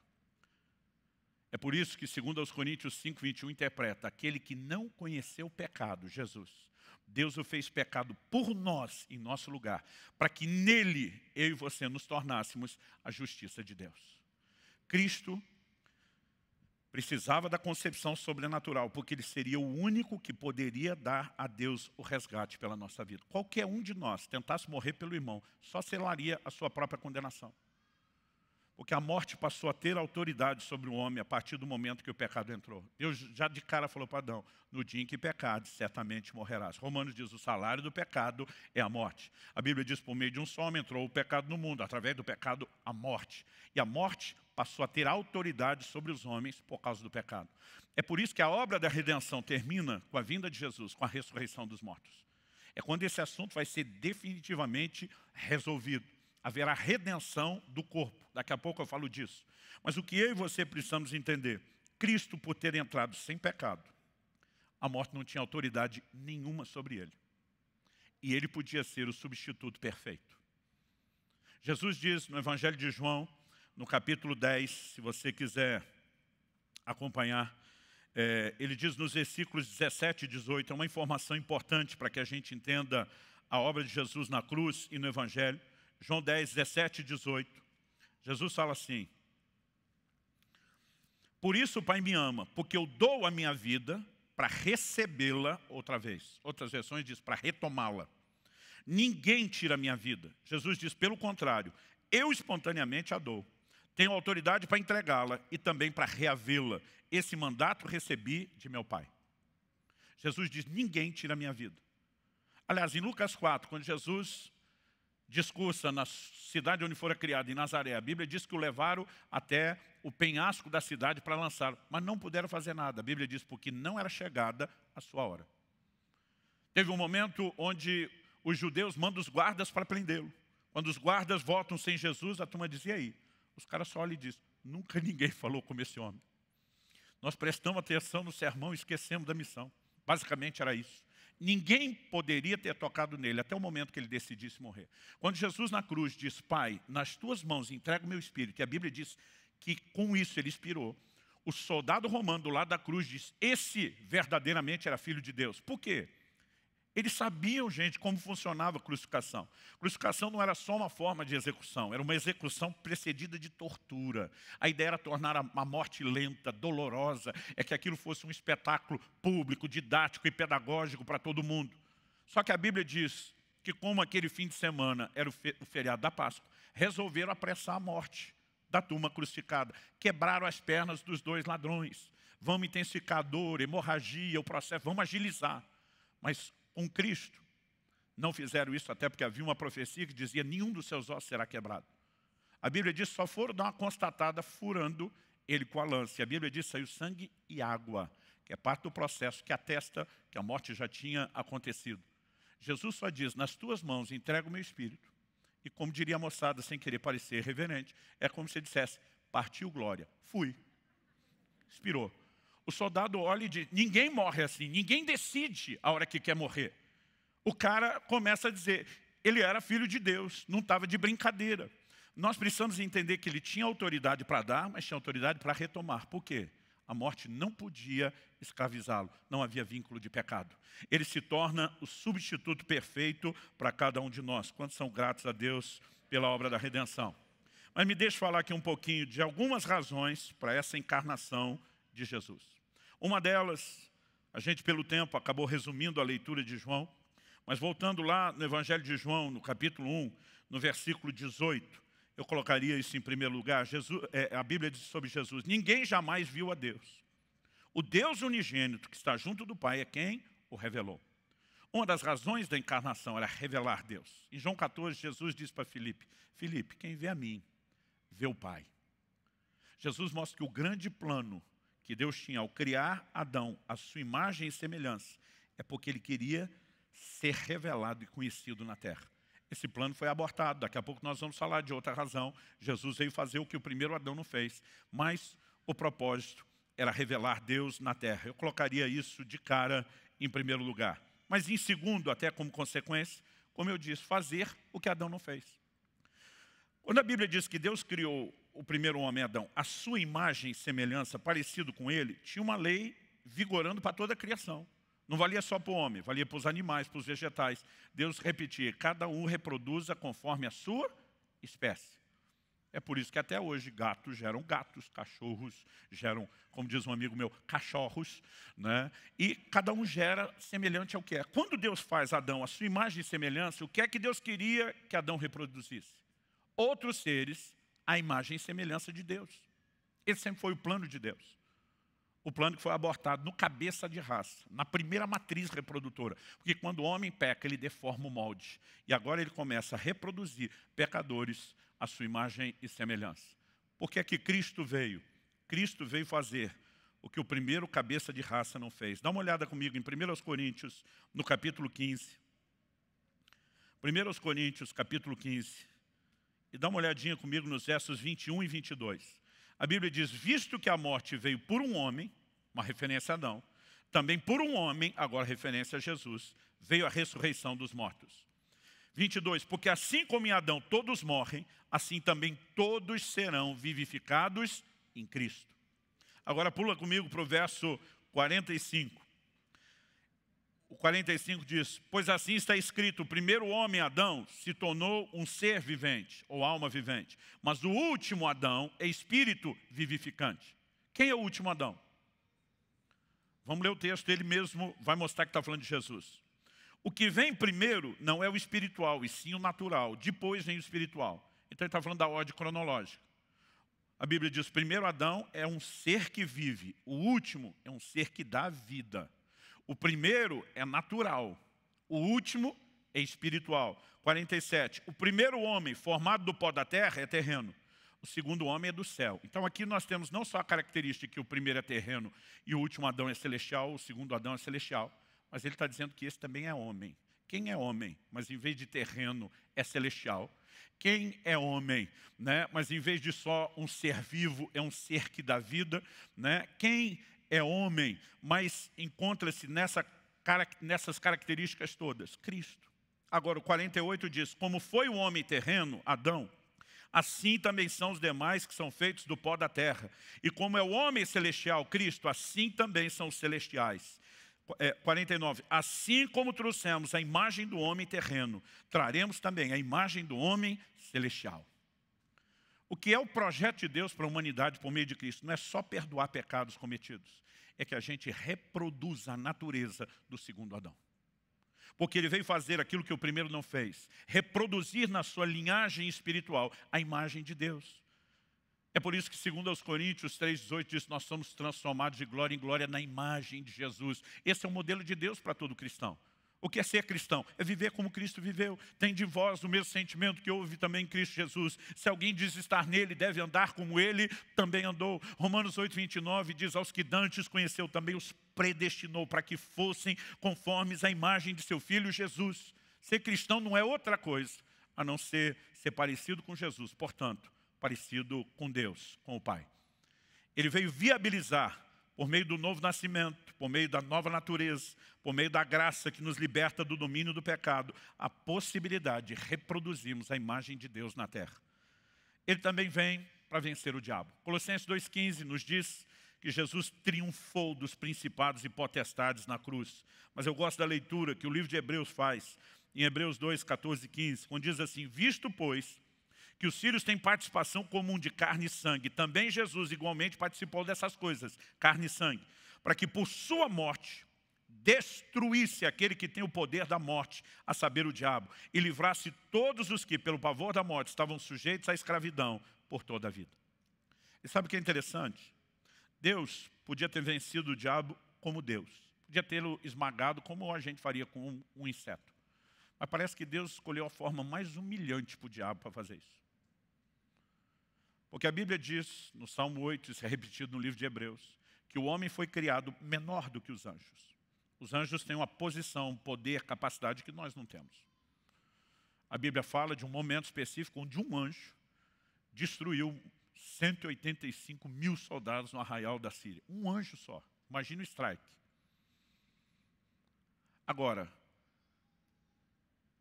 É por isso que, segundo aos Coríntios 5, 21, interpreta, aquele que não conheceu o pecado, Jesus, Deus o fez pecado por nós, em nosso lugar, para que nele, eu e você, nos tornássemos a justiça de Deus. Cristo precisava da concepção sobrenatural, porque ele seria o único que poderia dar a Deus o resgate pela nossa vida. Qualquer um de nós tentasse morrer pelo irmão, só selaria a sua própria condenação. Porque a morte passou a ter autoridade sobre o homem a partir do momento que o pecado entrou. Deus já de cara falou para Adão, no dia em que pecado certamente morrerás. Romanos diz, o salário do pecado é a morte. A Bíblia diz, por meio de um só homem entrou o pecado no mundo, através do pecado, a morte. E a morte passou a ter autoridade sobre os homens por causa do pecado. É por isso que a obra da redenção termina com a vinda de Jesus, com a ressurreição dos mortos. É quando esse assunto vai ser definitivamente resolvido haverá redenção do corpo. Daqui a pouco eu falo disso. Mas o que eu e você precisamos entender, Cristo, por ter entrado sem pecado, a morte não tinha autoridade nenhuma sobre ele. E ele podia ser o substituto perfeito. Jesus diz no Evangelho de João, no capítulo 10, se você quiser acompanhar, é, ele diz nos versículos 17 e 18, é uma informação importante para que a gente entenda a obra de Jesus na cruz e no Evangelho. João 10, 17 e 18. Jesus fala assim, Por isso o Pai me ama, porque eu dou a minha vida para recebê-la outra vez. Outras versões diz, para retomá-la. Ninguém tira a minha vida. Jesus diz, pelo contrário, eu espontaneamente a dou. Tenho autoridade para entregá-la e também para reavê-la. Esse mandato recebi de meu Pai. Jesus diz, ninguém tira a minha vida. Aliás, em Lucas 4, quando Jesus discursa na cidade onde fora criado, em Nazaré. A Bíblia diz que o levaram até o penhasco da cidade para lançar, mas não puderam fazer nada. A Bíblia diz porque não era chegada a sua hora. Teve um momento onde os judeus mandam os guardas para prendê-lo. Quando os guardas voltam sem Jesus, a turma diz, e aí? Os caras só olham e dizem, nunca ninguém falou como esse homem. Nós prestamos atenção no sermão e esquecemos da missão. Basicamente era isso. Ninguém poderia ter tocado nele até o momento que ele decidisse morrer. Quando Jesus na cruz diz, Pai, nas tuas mãos entrego o meu espírito, e a Bíblia diz que com isso ele expirou, o soldado romano do lado da cruz diz, esse verdadeiramente era filho de Deus. Por quê? Eles sabiam, gente, como funcionava a crucificação. crucificação não era só uma forma de execução, era uma execução precedida de tortura. A ideia era tornar a morte lenta, dolorosa, é que aquilo fosse um espetáculo público, didático e pedagógico para todo mundo. Só que a Bíblia diz que como aquele fim de semana era o feriado da Páscoa, resolveram apressar a morte da turma crucificada. Quebraram as pernas dos dois ladrões. Vamos intensificar a dor, hemorragia, o processo, vamos agilizar. Mas com Cristo. Não fizeram isso até porque havia uma profecia que dizia nenhum dos seus ossos será quebrado. A Bíblia diz só foram dar uma constatada furando ele com a lança. E a Bíblia diz saiu sangue e água, que é parte do processo que atesta que a morte já tinha acontecido. Jesus só diz, nas tuas mãos entrego o meu espírito. E como diria a moçada, sem querer parecer reverente, é como se dissesse, partiu glória, fui, expirou. O soldado olha e diz, ninguém morre assim, ninguém decide a hora que quer morrer. O cara começa a dizer, ele era filho de Deus, não estava de brincadeira. Nós precisamos entender que ele tinha autoridade para dar, mas tinha autoridade para retomar. Por quê? A morte não podia escravizá-lo, não havia vínculo de pecado. Ele se torna o substituto perfeito para cada um de nós. Quantos são gratos a Deus pela obra da redenção? Mas me deixe falar aqui um pouquinho de algumas razões para essa encarnação de Jesus. Uma delas, a gente pelo tempo acabou resumindo a leitura de João, mas voltando lá no Evangelho de João, no capítulo 1, no versículo 18, eu colocaria isso em primeiro lugar. Jesus, é, a Bíblia diz sobre Jesus, ninguém jamais viu a Deus. O Deus unigênito que está junto do Pai é quem o revelou. Uma das razões da encarnação era revelar Deus. Em João 14, Jesus diz para Filipe, Filipe, quem vê a mim, vê o Pai. Jesus mostra que o grande plano que Deus tinha ao criar Adão a sua imagem e semelhança, é porque ele queria ser revelado e conhecido na terra. Esse plano foi abortado. Daqui a pouco nós vamos falar de outra razão. Jesus veio fazer o que o primeiro Adão não fez. Mas o propósito era revelar Deus na terra. Eu colocaria isso de cara em primeiro lugar. Mas em segundo, até como consequência, como eu disse, fazer o que Adão não fez. Quando a Bíblia diz que Deus criou o primeiro homem, Adão, a sua imagem e semelhança, parecido com ele, tinha uma lei vigorando para toda a criação. Não valia só para o homem, valia para os animais, para os vegetais. Deus repetia, cada um reproduza conforme a sua espécie. É por isso que até hoje gatos geram gatos, cachorros geram, como diz um amigo meu, cachorros. Né? E cada um gera semelhante ao que é. Quando Deus faz Adão a sua imagem e semelhança, o que é que Deus queria que Adão reproduzisse? outros seres à imagem e semelhança de Deus. Esse sempre foi o plano de Deus. O plano que foi abortado no cabeça de raça, na primeira matriz reprodutora. Porque quando o homem peca, ele deforma o molde. E agora ele começa a reproduzir pecadores à sua imagem e semelhança. Por que é que Cristo veio? Cristo veio fazer o que o primeiro cabeça de raça não fez. Dá uma olhada comigo em 1 Coríntios, no capítulo 15. 1 Coríntios, capítulo 15. E dá uma olhadinha comigo nos versos 21 e 22. A Bíblia diz, visto que a morte veio por um homem, uma referência a Adão, também por um homem, agora referência a Jesus, veio a ressurreição dos mortos. 22, porque assim como em Adão todos morrem, assim também todos serão vivificados em Cristo. Agora pula comigo para o verso 45 o 45 diz, pois assim está escrito, o primeiro homem, Adão, se tornou um ser vivente, ou alma vivente, mas o último Adão é espírito vivificante. Quem é o último Adão? Vamos ler o texto, ele mesmo vai mostrar que está falando de Jesus. O que vem primeiro não é o espiritual, e sim o natural, depois vem o espiritual. Então ele está falando da ordem cronológica. A Bíblia diz, primeiro Adão é um ser que vive, o último é um ser que dá vida. O primeiro é natural, o último é espiritual. 47. O primeiro homem formado do pó da terra é terreno. O segundo homem é do céu. Então aqui nós temos não só a característica que o primeiro é terreno e o último Adão é celestial, o segundo Adão é celestial, mas ele está dizendo que esse também é homem. Quem é homem, mas em vez de terreno é celestial? Quem é homem, né? mas em vez de só um ser vivo, é um ser que dá vida? Né? Quem é homem, mas encontra-se nessa, nessas características todas, Cristo. Agora, o 48 diz, como foi o homem terreno, Adão, assim também são os demais que são feitos do pó da terra. E como é o homem celestial, Cristo, assim também são os celestiais. É, 49, assim como trouxemos a imagem do homem terreno, traremos também a imagem do homem celestial. O que é o projeto de Deus para a humanidade por meio de Cristo? Não é só perdoar pecados cometidos, é que a gente reproduza a natureza do segundo Adão. Porque ele veio fazer aquilo que o primeiro não fez, reproduzir na sua linhagem espiritual a imagem de Deus. É por isso que, segundo aos Coríntios 18, diz, nós somos transformados de glória em glória na imagem de Jesus. Esse é o modelo de Deus para todo cristão. O que é ser cristão? É viver como Cristo viveu. Tem de vós o mesmo sentimento que houve também em Cristo Jesus. Se alguém diz estar nele, deve andar como ele também andou. Romanos 8, 29 diz, aos que Dantes conheceu também os predestinou para que fossem conformes à imagem de seu filho Jesus. Ser cristão não é outra coisa, a não ser ser parecido com Jesus. Portanto, parecido com Deus, com o Pai. Ele veio viabilizar por meio do novo nascimento, por meio da nova natureza, por meio da graça que nos liberta do domínio do pecado, a possibilidade de reproduzirmos a imagem de Deus na terra. Ele também vem para vencer o diabo. Colossenses 2,15 nos diz que Jesus triunfou dos principados e potestades na cruz. Mas eu gosto da leitura que o livro de Hebreus faz, em Hebreus 2, 14 e 15, quando diz assim, visto, pois, que os filhos têm participação comum de carne e sangue. Também Jesus igualmente participou dessas coisas, carne e sangue, para que por sua morte destruísse aquele que tem o poder da morte, a saber, o diabo, e livrasse todos os que, pelo pavor da morte, estavam sujeitos à escravidão por toda a vida. E sabe o que é interessante? Deus podia ter vencido o diabo como Deus. Podia tê-lo esmagado como a gente faria com um, um inseto. Mas parece que Deus escolheu a forma mais humilhante para o diabo para fazer isso. Porque a Bíblia diz, no Salmo 8, isso é repetido no livro de Hebreus, que o homem foi criado menor do que os anjos. Os anjos têm uma posição, poder, capacidade que nós não temos. A Bíblia fala de um momento específico onde um anjo destruiu 185 mil soldados no arraial da Síria. Um anjo só. Imagina o strike. Agora,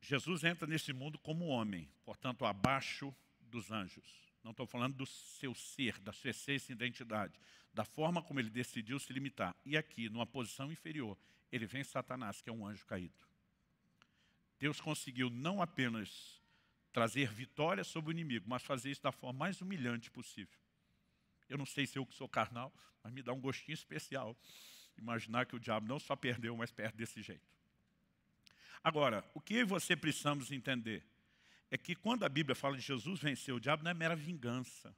Jesus entra nesse mundo como homem, portanto, abaixo dos anjos. Não estou falando do seu ser, da sua essência e identidade. Da forma como ele decidiu se limitar. E aqui, numa posição inferior, ele vem Satanás, que é um anjo caído. Deus conseguiu não apenas trazer vitória sobre o inimigo, mas fazer isso da forma mais humilhante possível. Eu não sei se eu que sou carnal, mas me dá um gostinho especial imaginar que o diabo não só perdeu, mas perde desse jeito. Agora, o que eu e você precisamos entender? é que quando a Bíblia fala de Jesus vencer o diabo, não é mera vingança.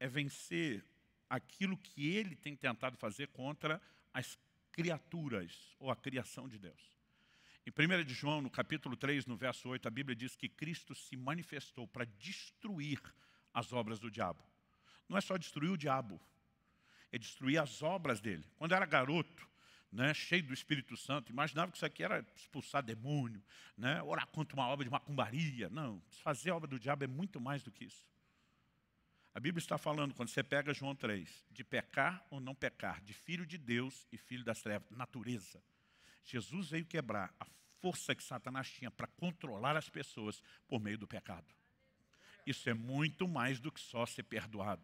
É vencer aquilo que ele tem tentado fazer contra as criaturas ou a criação de Deus. Em 1 de João, no capítulo 3, no verso 8, a Bíblia diz que Cristo se manifestou para destruir as obras do diabo. Não é só destruir o diabo, é destruir as obras dele. Quando era garoto, né, cheio do Espírito Santo, imaginava que isso aqui era expulsar demônio, né, orar contra uma obra de macumbaria. Não, fazer a obra do diabo é muito mais do que isso. A Bíblia está falando, quando você pega João 3, de pecar ou não pecar, de filho de Deus e filho das trevas, natureza. Jesus veio quebrar a força que Satanás tinha para controlar as pessoas por meio do pecado. Isso é muito mais do que só ser perdoado.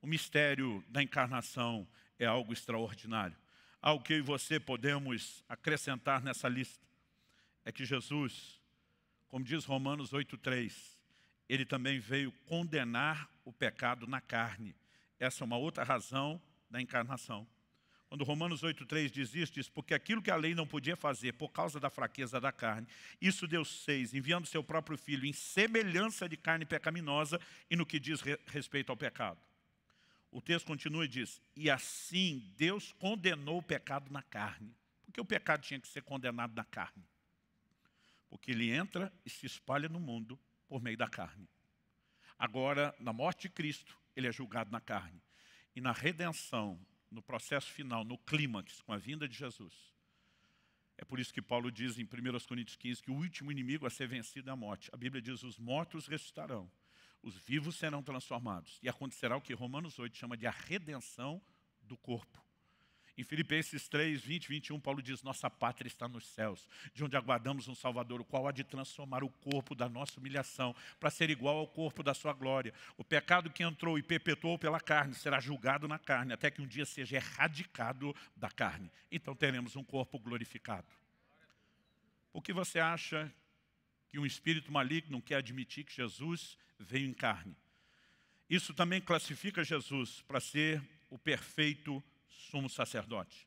O mistério da encarnação é algo extraordinário. Algo que eu e você podemos acrescentar nessa lista é que Jesus, como diz Romanos 8,3, ele também veio condenar o pecado na carne. Essa é uma outra razão da encarnação. Quando Romanos 8,3 diz isso, diz, porque aquilo que a lei não podia fazer por causa da fraqueza da carne, isso Deus fez, enviando seu próprio Filho em semelhança de carne pecaminosa e no que diz respeito ao pecado o texto continua e diz, e assim Deus condenou o pecado na carne. Porque o pecado tinha que ser condenado na carne? Porque ele entra e se espalha no mundo por meio da carne. Agora, na morte de Cristo, ele é julgado na carne. E na redenção, no processo final, no clímax, com a vinda de Jesus. É por isso que Paulo diz em 1 Coríntios 15 que o último inimigo a ser vencido é a morte. A Bíblia diz, os mortos ressuscitarão os vivos serão transformados. E acontecerá o que Romanos 8 chama de a redenção do corpo. Em Filipenses 3, 20 e 21, Paulo diz, nossa pátria está nos céus, de onde aguardamos um Salvador, o qual há de transformar o corpo da nossa humilhação para ser igual ao corpo da sua glória. O pecado que entrou e perpetuou pela carne será julgado na carne, até que um dia seja erradicado da carne. Então teremos um corpo glorificado. O que você acha que um espírito maligno quer admitir que Jesus veio em carne. Isso também classifica Jesus para ser o perfeito sumo sacerdote.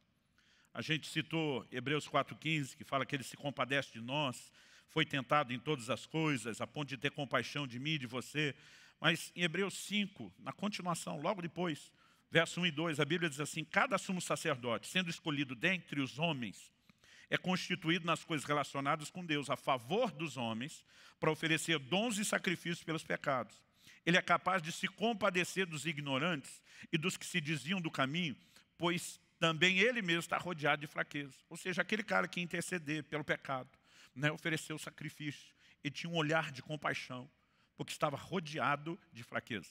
A gente citou Hebreus 4,15, que fala que ele se compadece de nós, foi tentado em todas as coisas, a ponto de ter compaixão de mim e de você. Mas em Hebreus 5, na continuação, logo depois, verso 1 e 2, a Bíblia diz assim, cada sumo sacerdote, sendo escolhido dentre os homens, é constituído nas coisas relacionadas com Deus, a favor dos homens, para oferecer dons e sacrifícios pelos pecados. Ele é capaz de se compadecer dos ignorantes e dos que se desviam do caminho, pois também ele mesmo está rodeado de fraqueza. Ou seja, aquele cara que interceder pelo pecado, né, ofereceu sacrifício e tinha um olhar de compaixão, porque estava rodeado de fraqueza.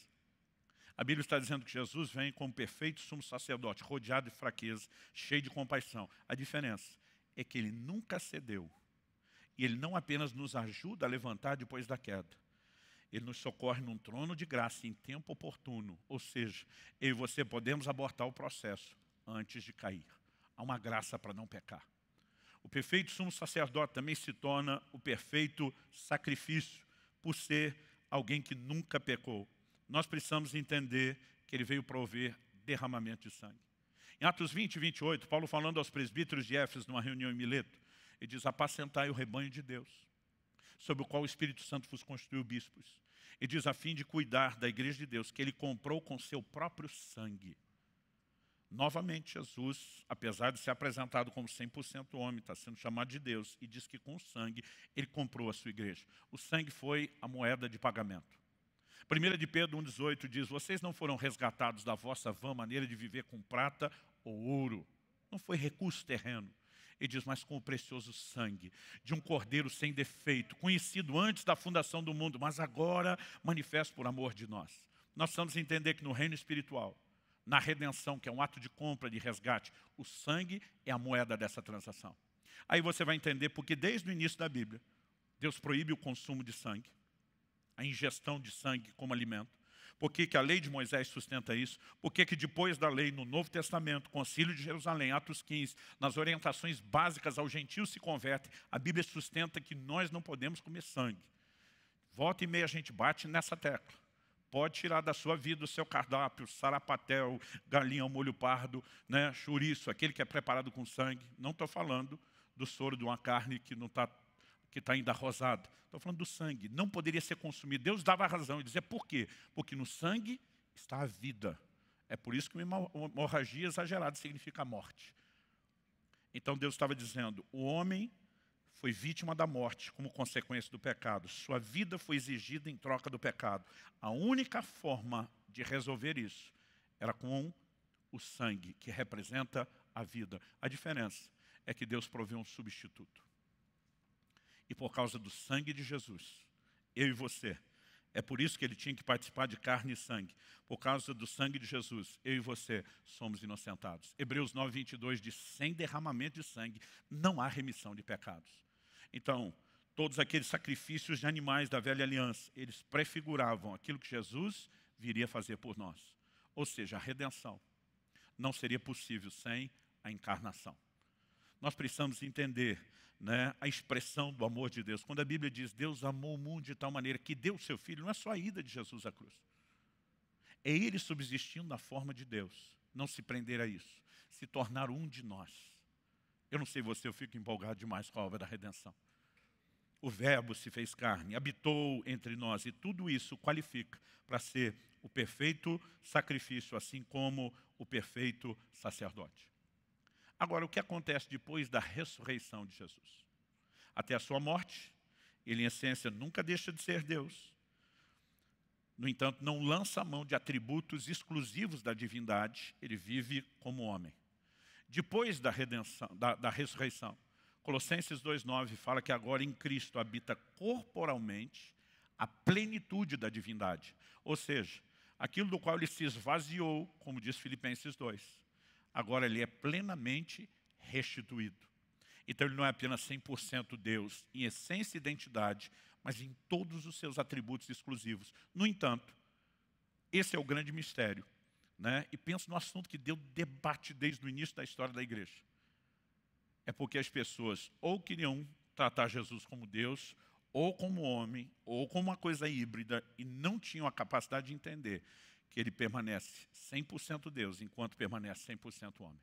A Bíblia está dizendo que Jesus vem como perfeito sumo sacerdote, rodeado de fraqueza, cheio de compaixão. A diferença é que ele nunca cedeu. E ele não apenas nos ajuda a levantar depois da queda, ele nos socorre num trono de graça em tempo oportuno. Ou seja, eu e você podemos abortar o processo antes de cair. Há uma graça para não pecar. O perfeito sumo sacerdote também se torna o perfeito sacrifício por ser alguém que nunca pecou. Nós precisamos entender que ele veio prover derramamento de sangue. Em Atos 20, 28, Paulo falando aos presbíteros de Éfeso, numa reunião em Mileto, ele diz, apacentai o rebanho de Deus, sobre o qual o Espírito Santo vos construiu bispos. E diz, a fim de cuidar da igreja de Deus, que ele comprou com seu próprio sangue. Novamente, Jesus, apesar de ser apresentado como 100% homem, está sendo chamado de Deus, e diz que com o sangue ele comprou a sua igreja. O sangue foi a moeda de pagamento. 1 de Pedro 1,18 diz, vocês não foram resgatados da vossa vã maneira de viver com prata ou ouro, não foi recurso terreno. Ele diz, mas com o precioso sangue de um cordeiro sem defeito, conhecido antes da fundação do mundo, mas agora manifesto por amor de nós. Nós precisamos entender que no reino espiritual, na redenção, que é um ato de compra, de resgate, o sangue é a moeda dessa transação. Aí você vai entender porque desde o início da Bíblia, Deus proíbe o consumo de sangue, a ingestão de sangue como alimento. Por que, que a lei de Moisés sustenta isso? Por que, que depois da lei, no Novo Testamento, Concílio de Jerusalém, Atos 15, nas orientações básicas ao gentil se converte, a Bíblia sustenta que nós não podemos comer sangue. Volta e meia a gente bate nessa tecla. Pode tirar da sua vida o seu cardápio, sarapatel, galinha ao molho pardo, né, chouriço, aquele que é preparado com sangue. Não estou falando do soro de uma carne que não está que está ainda rosado. Estou falando do sangue. Não poderia ser consumido. Deus dava razão e dizia por quê? Porque no sangue está a vida. É por isso que uma hemorragia exagerada significa morte. Então Deus estava dizendo, o homem foi vítima da morte como consequência do pecado. Sua vida foi exigida em troca do pecado. A única forma de resolver isso era com o sangue, que representa a vida. A diferença é que Deus provou um substituto. E por causa do sangue de Jesus, eu e você, é por isso que ele tinha que participar de carne e sangue. Por causa do sangue de Jesus, eu e você somos inocentados. Hebreus 9, 22 diz, sem derramamento de sangue, não há remissão de pecados. Então, todos aqueles sacrifícios de animais da velha aliança, eles prefiguravam aquilo que Jesus viria fazer por nós. Ou seja, a redenção não seria possível sem a encarnação. Nós precisamos entender né, a expressão do amor de Deus. Quando a Bíblia diz Deus amou o mundo de tal maneira que deu o seu Filho, não é só a ida de Jesus à cruz. É Ele subsistindo na forma de Deus, não se prender a isso, se tornar um de nós. Eu não sei você, eu fico empolgado demais com a obra da redenção. O verbo se fez carne, habitou entre nós, e tudo isso qualifica para ser o perfeito sacrifício, assim como o perfeito sacerdote. Agora, o que acontece depois da ressurreição de Jesus? Até a sua morte, ele, em essência, nunca deixa de ser Deus. No entanto, não lança a mão de atributos exclusivos da divindade, ele vive como homem. Depois da, redenção, da, da ressurreição, Colossenses 2,9 fala que agora em Cristo habita corporalmente a plenitude da divindade. Ou seja, aquilo do qual ele se esvaziou, como diz Filipenses 2 agora ele é plenamente restituído. Então ele não é apenas 100% Deus em essência e identidade, mas em todos os seus atributos exclusivos. No entanto, esse é o grande mistério. Né? E penso no assunto que deu debate desde o início da história da igreja. É porque as pessoas ou queriam tratar Jesus como Deus, ou como homem, ou como uma coisa híbrida, e não tinham a capacidade de entender que ele permanece 100% Deus, enquanto permanece 100% homem.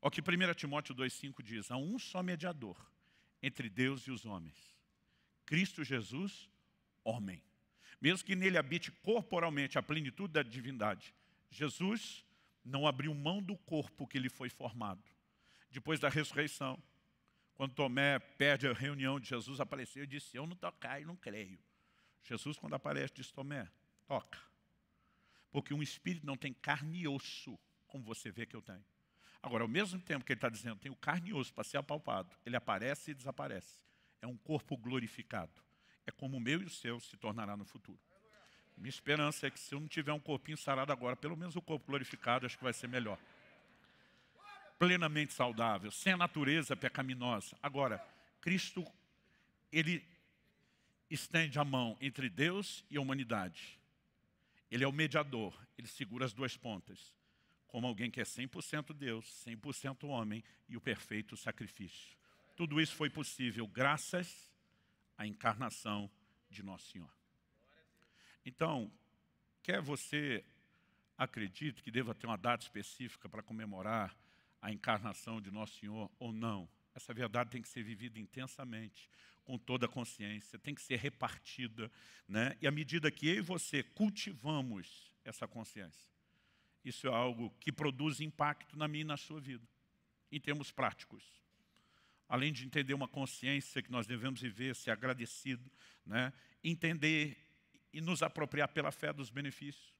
Olha o que 1 Timóteo 2,5 diz, há um só mediador entre Deus e os homens, Cristo Jesus, homem. Mesmo que nele habite corporalmente a plenitude da divindade, Jesus não abriu mão do corpo que lhe foi formado. Depois da ressurreição, quando Tomé perde a reunião de Jesus, apareceu e disse, eu não tocar e não creio. Jesus, quando aparece, diz, Tomé, toca porque um espírito não tem carne e osso, como você vê que eu tenho. Agora, ao mesmo tempo que ele está dizendo, tenho carne e osso para ser apalpado, ele aparece e desaparece. É um corpo glorificado. É como o meu e o seu se tornará no futuro. Minha esperança é que se eu não tiver um corpinho sarado agora, pelo menos o corpo glorificado, acho que vai ser melhor. Plenamente saudável, sem a natureza pecaminosa. Agora, Cristo, ele estende a mão entre Deus e a humanidade. Ele é o mediador, ele segura as duas pontas, como alguém que é 100% Deus, 100% homem e o perfeito sacrifício. Tudo isso foi possível graças à encarnação de Nosso Senhor. Então, quer você acredite que deva ter uma data específica para comemorar a encarnação de Nosso Senhor ou não, essa verdade tem que ser vivida intensamente, com toda a consciência, tem que ser repartida. Né? E à medida que eu e você cultivamos essa consciência, isso é algo que produz impacto na minha e na sua vida, em termos práticos. Além de entender uma consciência que nós devemos viver, ser agradecido, né? entender e nos apropriar pela fé dos benefícios.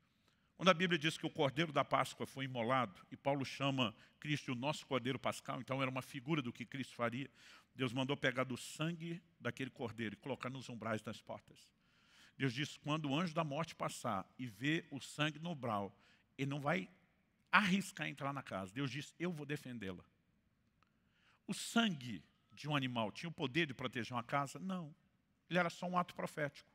Quando a Bíblia diz que o Cordeiro da Páscoa foi imolado, e Paulo chama Cristo o nosso Cordeiro Pascal, então era uma figura do que Cristo faria, Deus mandou pegar do sangue daquele Cordeiro e colocar nos umbrais das portas. Deus diz, quando o anjo da morte passar e ver o sangue no umbral, ele não vai arriscar entrar na casa. Deus diz, eu vou defendê-la. O sangue de um animal tinha o poder de proteger uma casa? Não. Ele era só um ato profético.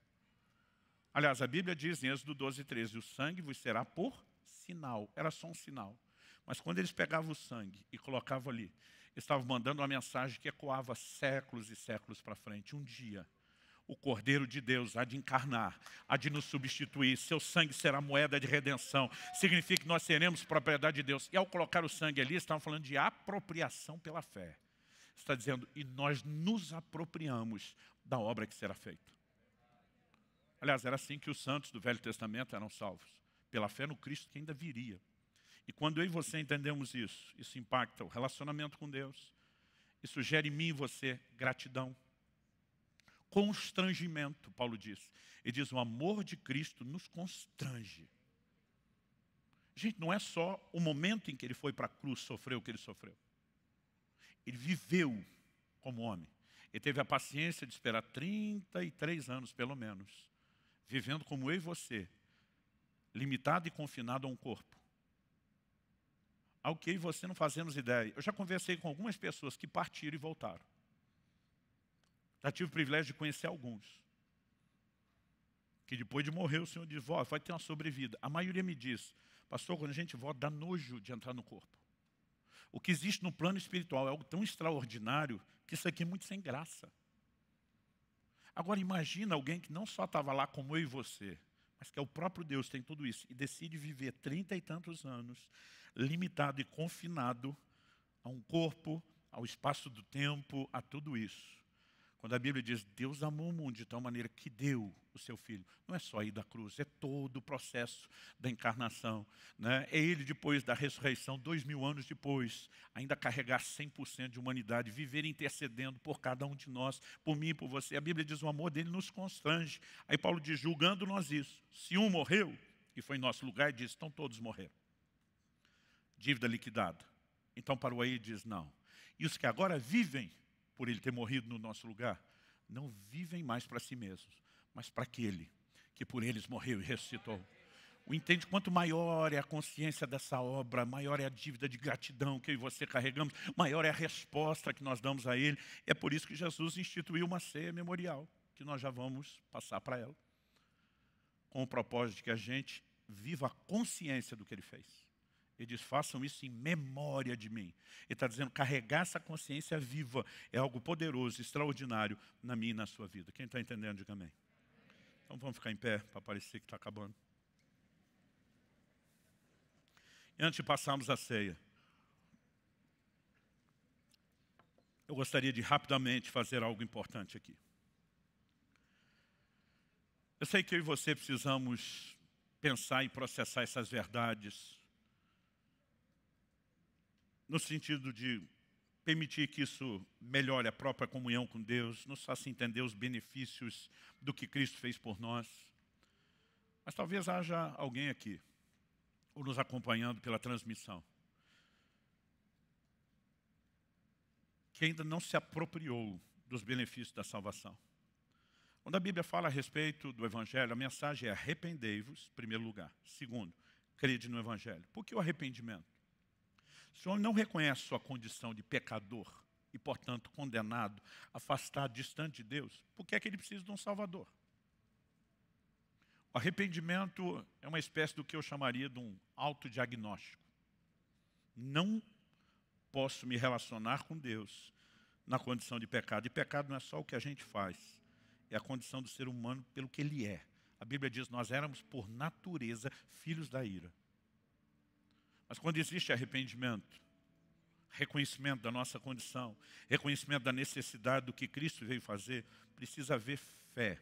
Aliás, a Bíblia diz em Êxodo 12, 13, o sangue vos será por sinal. Era só um sinal. Mas quando eles pegavam o sangue e colocavam ali, estavam mandando uma mensagem que ecoava séculos e séculos para frente. Um dia, o Cordeiro de Deus há de encarnar, há de nos substituir, seu sangue será moeda de redenção, significa que nós seremos propriedade de Deus. E ao colocar o sangue ali, estavam falando de apropriação pela fé. Está dizendo, e nós nos apropriamos da obra que será feita. Aliás, era assim que os santos do Velho Testamento eram salvos, pela fé no Cristo que ainda viria. E quando eu e você entendemos isso, isso impacta o relacionamento com Deus, isso gera em mim e você gratidão, constrangimento, Paulo diz. Ele diz, o amor de Cristo nos constrange. Gente, não é só o momento em que ele foi para a cruz, sofreu o que ele sofreu. Ele viveu como homem. Ele teve a paciência de esperar 33 anos, pelo menos, vivendo como eu e você, limitado e confinado a um corpo. Ao que eu e você não fazemos ideia. Eu já conversei com algumas pessoas que partiram e voltaram. Já tive o privilégio de conhecer alguns. Que depois de morrer o Senhor diz, vó, vai ter uma sobrevida. A maioria me diz, pastor, quando a gente volta, dá nojo de entrar no corpo. O que existe no plano espiritual é algo tão extraordinário que isso aqui é muito sem graça. Agora imagina alguém que não só estava lá como eu e você, mas que é o próprio Deus, tem tudo isso, e decide viver trinta e tantos anos, limitado e confinado a um corpo, ao espaço do tempo, a tudo isso. Quando a Bíblia diz, Deus amou o mundo de tal maneira que deu o seu Filho, não é só ir da cruz, é todo o processo da encarnação. Né? É ele, depois da ressurreição, dois mil anos depois, ainda carregar 100% de humanidade, viver intercedendo por cada um de nós, por mim e por você. A Bíblia diz, o amor dele nos constrange. Aí Paulo diz, julgando nós isso, se um morreu, e foi em nosso lugar, diz, estão todos morreram. Dívida liquidada. Então para o aí diz, não. E os que agora vivem, por ele ter morrido no nosso lugar, não vivem mais para si mesmos, mas para aquele que por eles morreu e ressuscitou. O entende quanto maior é a consciência dessa obra, maior é a dívida de gratidão que eu e você carregamos, maior é a resposta que nós damos a ele. É por isso que Jesus instituiu uma ceia memorial, que nós já vamos passar para ela, com o propósito de que a gente viva a consciência do que ele fez. Ele diz: façam isso em memória de mim. Ele está dizendo: carregar essa consciência viva é algo poderoso, extraordinário na minha e na sua vida. Quem está entendendo, diga amém. Então vamos ficar em pé para parecer que está acabando. E antes de passarmos a ceia, eu gostaria de rapidamente fazer algo importante aqui. Eu sei que eu e você precisamos pensar e processar essas verdades no sentido de permitir que isso melhore a própria comunhão com Deus, nos faça entender os benefícios do que Cristo fez por nós. Mas talvez haja alguém aqui, ou nos acompanhando pela transmissão, que ainda não se apropriou dos benefícios da salvação. Quando a Bíblia fala a respeito do Evangelho, a mensagem é arrependei-vos, primeiro lugar. Segundo, crede no Evangelho. Por que o arrependimento? Se o homem não reconhece sua condição de pecador e, portanto, condenado, afastado, distante de Deus, por que é que ele precisa de um Salvador? O arrependimento é uma espécie do que eu chamaria de um autodiagnóstico. Não posso me relacionar com Deus na condição de pecado. E pecado não é só o que a gente faz, é a condição do ser humano pelo que ele é. A Bíblia diz, nós éramos por natureza filhos da ira. Mas quando existe arrependimento, reconhecimento da nossa condição, reconhecimento da necessidade do que Cristo veio fazer, precisa haver fé.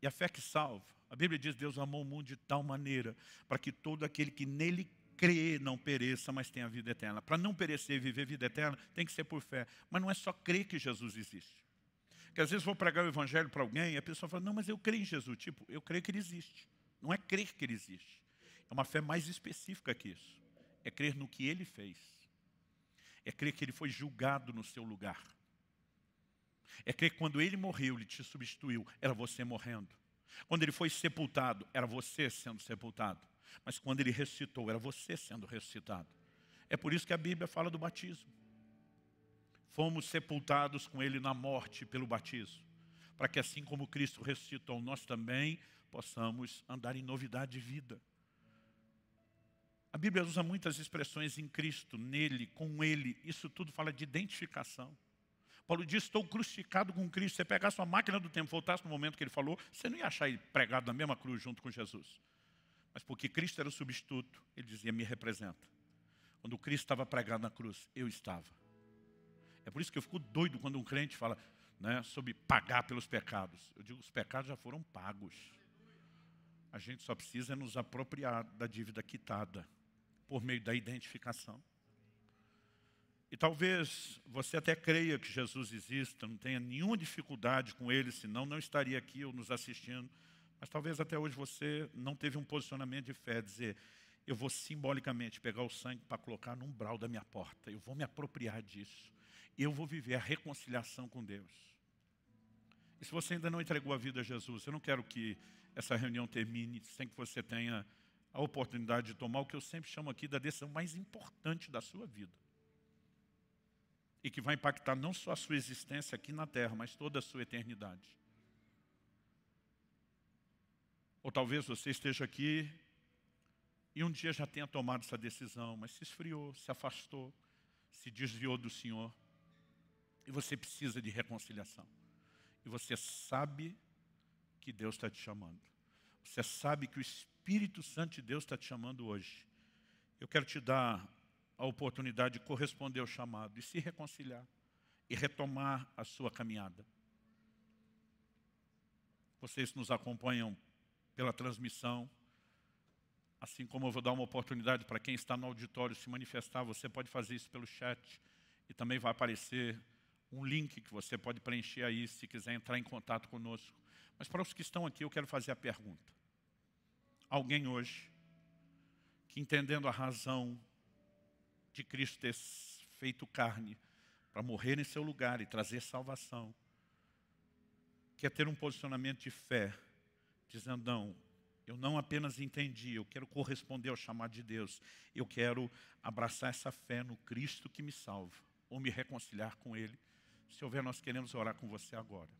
E a fé que salva. A Bíblia diz que Deus amou o mundo de tal maneira para que todo aquele que nele crê não pereça, mas tenha a vida eterna. Para não perecer e viver vida eterna, tem que ser por fé. Mas não é só crer que Jesus existe. Porque às vezes vou pregar o evangelho para alguém e a pessoa fala, não, mas eu creio em Jesus. Tipo, eu creio que ele existe. Não é crer que ele existe. É uma fé mais específica que isso. É crer no que ele fez. É crer que ele foi julgado no seu lugar. É crer que quando ele morreu, ele te substituiu. Era você morrendo. Quando ele foi sepultado, era você sendo sepultado. Mas quando ele ressuscitou, era você sendo ressuscitado. É por isso que a Bíblia fala do batismo. Fomos sepultados com ele na morte pelo batismo. Para que assim como Cristo ressuscitou, nós também possamos andar em novidade de vida. A Bíblia usa muitas expressões em Cristo, nele, com ele. Isso tudo fala de identificação. Paulo diz, estou crucificado com Cristo. Se Você pegasse uma máquina do tempo, voltasse no momento que ele falou, você não ia achar ele pregado na mesma cruz junto com Jesus. Mas porque Cristo era o substituto, ele dizia, me representa. Quando Cristo estava pregado na cruz, eu estava. É por isso que eu fico doido quando um crente fala né, sobre pagar pelos pecados. Eu digo, os pecados já foram pagos. A gente só precisa nos apropriar da dívida quitada por meio da identificação. E talvez você até creia que Jesus exista, não tenha nenhuma dificuldade com ele, senão não estaria aqui ou nos assistindo. Mas talvez até hoje você não teve um posicionamento de fé, dizer, eu vou simbolicamente pegar o sangue para colocar no umbral da minha porta, eu vou me apropriar disso, eu vou viver a reconciliação com Deus. E se você ainda não entregou a vida a Jesus, eu não quero que essa reunião termine sem que você tenha a oportunidade de tomar o que eu sempre chamo aqui da decisão mais importante da sua vida. E que vai impactar não só a sua existência aqui na Terra, mas toda a sua eternidade. Ou talvez você esteja aqui e um dia já tenha tomado essa decisão, mas se esfriou, se afastou, se desviou do Senhor. E você precisa de reconciliação. E você sabe que Deus está te chamando. Você sabe que o Espírito Espírito Santo de Deus está te chamando hoje. Eu quero te dar a oportunidade de corresponder ao chamado e se reconciliar e retomar a sua caminhada. Vocês nos acompanham pela transmissão, assim como eu vou dar uma oportunidade para quem está no auditório se manifestar, você pode fazer isso pelo chat e também vai aparecer um link que você pode preencher aí se quiser entrar em contato conosco. Mas para os que estão aqui, eu quero fazer a pergunta alguém hoje que, entendendo a razão de Cristo ter feito carne para morrer em seu lugar e trazer salvação, quer ter um posicionamento de fé, dizendo: não, eu não apenas entendi, eu quero corresponder ao chamado de Deus, eu quero abraçar essa fé no Cristo que me salva, ou me reconciliar com Ele. Se houver, nós queremos orar com você agora.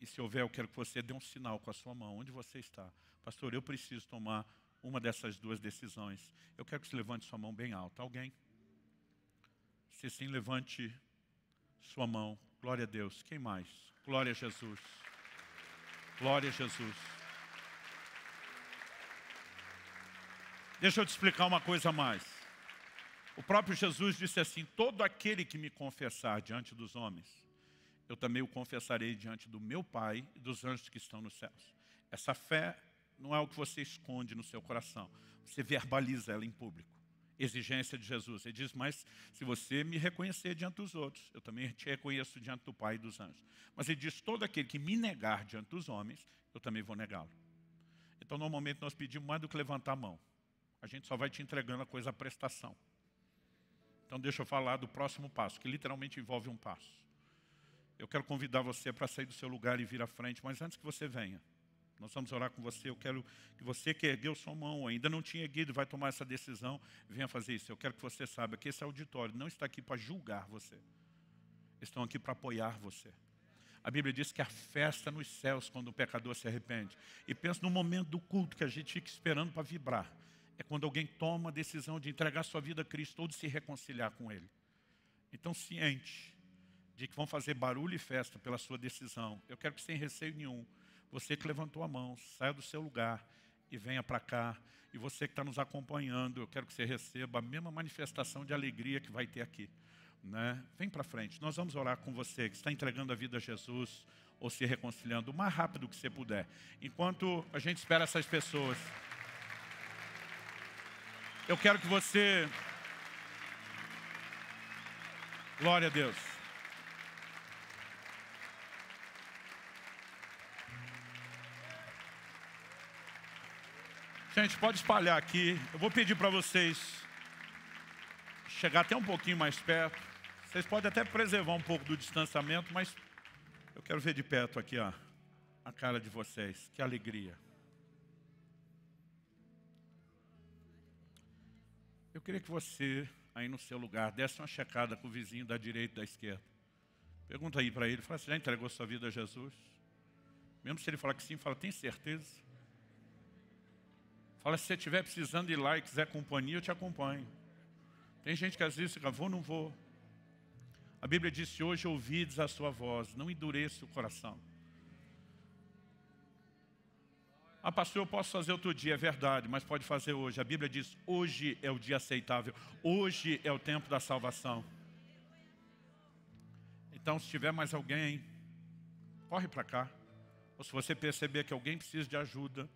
E se houver, eu quero que você dê um sinal com a sua mão. Onde você está? Pastor, eu preciso tomar uma dessas duas decisões. Eu quero que você levante sua mão bem alta. Alguém? Se sim, levante sua mão. Glória a Deus. Quem mais? Glória a Jesus. Glória a Jesus. Deixa eu te explicar uma coisa a mais. O próprio Jesus disse assim, todo aquele que me confessar diante dos homens, eu também o confessarei diante do meu Pai e dos anjos que estão nos céus. Essa fé não é o que você esconde no seu coração, você verbaliza ela em público. Exigência de Jesus. Ele diz, mas se você me reconhecer diante dos outros, eu também te reconheço diante do Pai e dos anjos. Mas ele diz, todo aquele que me negar diante dos homens, eu também vou negá-lo. Então, normalmente, nós pedimos mais do que levantar a mão. A gente só vai te entregando a coisa à prestação. Então, deixa eu falar do próximo passo, que literalmente envolve um passo eu quero convidar você para sair do seu lugar e vir à frente, mas antes que você venha, nós vamos orar com você, eu quero que você que ergueu sua mão, ainda não tinha erguido, vai tomar essa decisão, venha fazer isso. Eu quero que você saiba que esse auditório não está aqui para julgar você, estão aqui para apoiar você. A Bíblia diz que a festa nos céus quando o pecador se arrepende. E pensa no momento do culto que a gente fica esperando para vibrar. É quando alguém toma a decisão de entregar sua vida a Cristo ou de se reconciliar com Ele. Então, ciente de que vão fazer barulho e festa pela sua decisão, eu quero que sem receio nenhum, você que levantou a mão, saia do seu lugar e venha para cá. E você que está nos acompanhando, eu quero que você receba a mesma manifestação de alegria que vai ter aqui. Né? Vem para frente, nós vamos orar com você que está entregando a vida a Jesus ou se reconciliando o mais rápido que você puder. Enquanto a gente espera essas pessoas, eu quero que você... Glória a Deus. Gente, pode espalhar aqui. Eu vou pedir para vocês chegar até um pouquinho mais perto. Vocês podem até preservar um pouco do distanciamento, mas eu quero ver de perto aqui ó, a cara de vocês. Que alegria. Eu queria que você, aí no seu lugar, desse uma checada com o vizinho da direita e da esquerda. Pergunta aí para ele, fala, você assim, já entregou sua vida a Jesus? Mesmo se ele falar que sim, fala, tem certeza? Fala, se você estiver precisando ir lá e quiser companhia, eu te acompanho. Tem gente que às vezes fica, vou ou não vou? A Bíblia diz: se hoje ouvides a sua voz, não endureça o coração. Ah, pastor, eu posso fazer outro dia, é verdade, mas pode fazer hoje. A Bíblia diz: hoje é o dia aceitável, hoje é o tempo da salvação. Então, se tiver mais alguém, corre para cá. Ou se você perceber que alguém precisa de ajuda,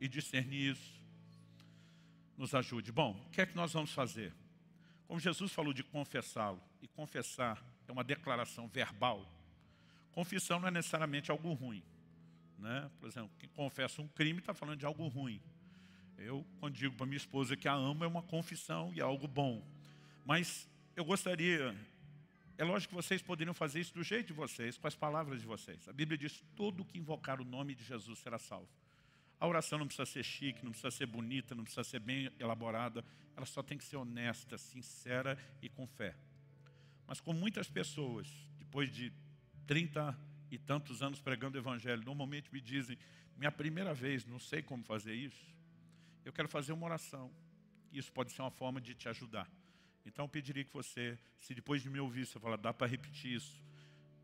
e discernir isso nos ajude. Bom, o que é que nós vamos fazer? Como Jesus falou de confessá-lo, e confessar é uma declaração verbal, confissão não é necessariamente algo ruim. Né? Por exemplo, quem confessa um crime está falando de algo ruim. Eu, quando digo para minha esposa que a amo, é uma confissão e é algo bom. Mas eu gostaria, é lógico que vocês poderiam fazer isso do jeito de vocês, com as palavras de vocês. A Bíblia diz, todo que invocar o nome de Jesus será salvo. A oração não precisa ser chique, não precisa ser bonita, não precisa ser bem elaborada. Ela só tem que ser honesta, sincera e com fé. Mas com muitas pessoas, depois de 30 e tantos anos pregando o evangelho, normalmente me dizem, minha primeira vez, não sei como fazer isso. Eu quero fazer uma oração. Isso pode ser uma forma de te ajudar. Então eu pediria que você, se depois de me ouvir, você falar, dá para repetir isso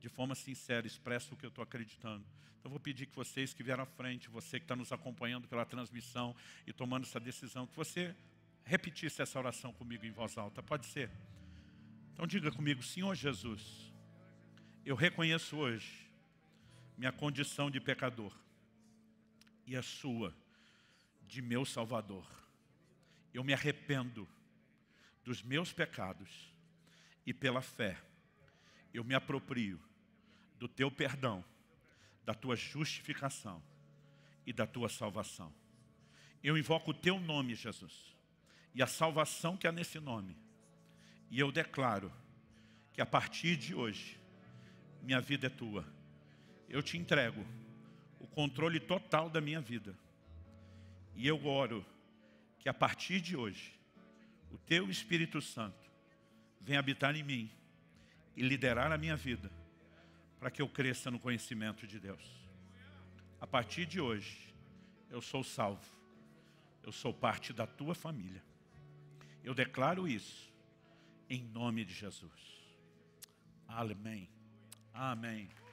de forma sincera, expresso o que eu estou acreditando. Então vou pedir que vocês que vieram à frente, você que está nos acompanhando pela transmissão e tomando essa decisão, que você repetisse essa oração comigo em voz alta, pode ser? Então diga comigo, Senhor Jesus, eu reconheço hoje minha condição de pecador e a sua de meu Salvador. Eu me arrependo dos meus pecados e pela fé eu me aproprio do teu perdão, da tua justificação e da tua salvação. Eu invoco o teu nome, Jesus, e a salvação que há nesse nome. E eu declaro que a partir de hoje, minha vida é tua. Eu te entrego o controle total da minha vida. E eu oro que a partir de hoje, o teu Espírito Santo venha habitar em mim e liderar a minha vida para que eu cresça no conhecimento de Deus. A partir de hoje, eu sou salvo. Eu sou parte da tua família. Eu declaro isso em nome de Jesus. Amém. Amém.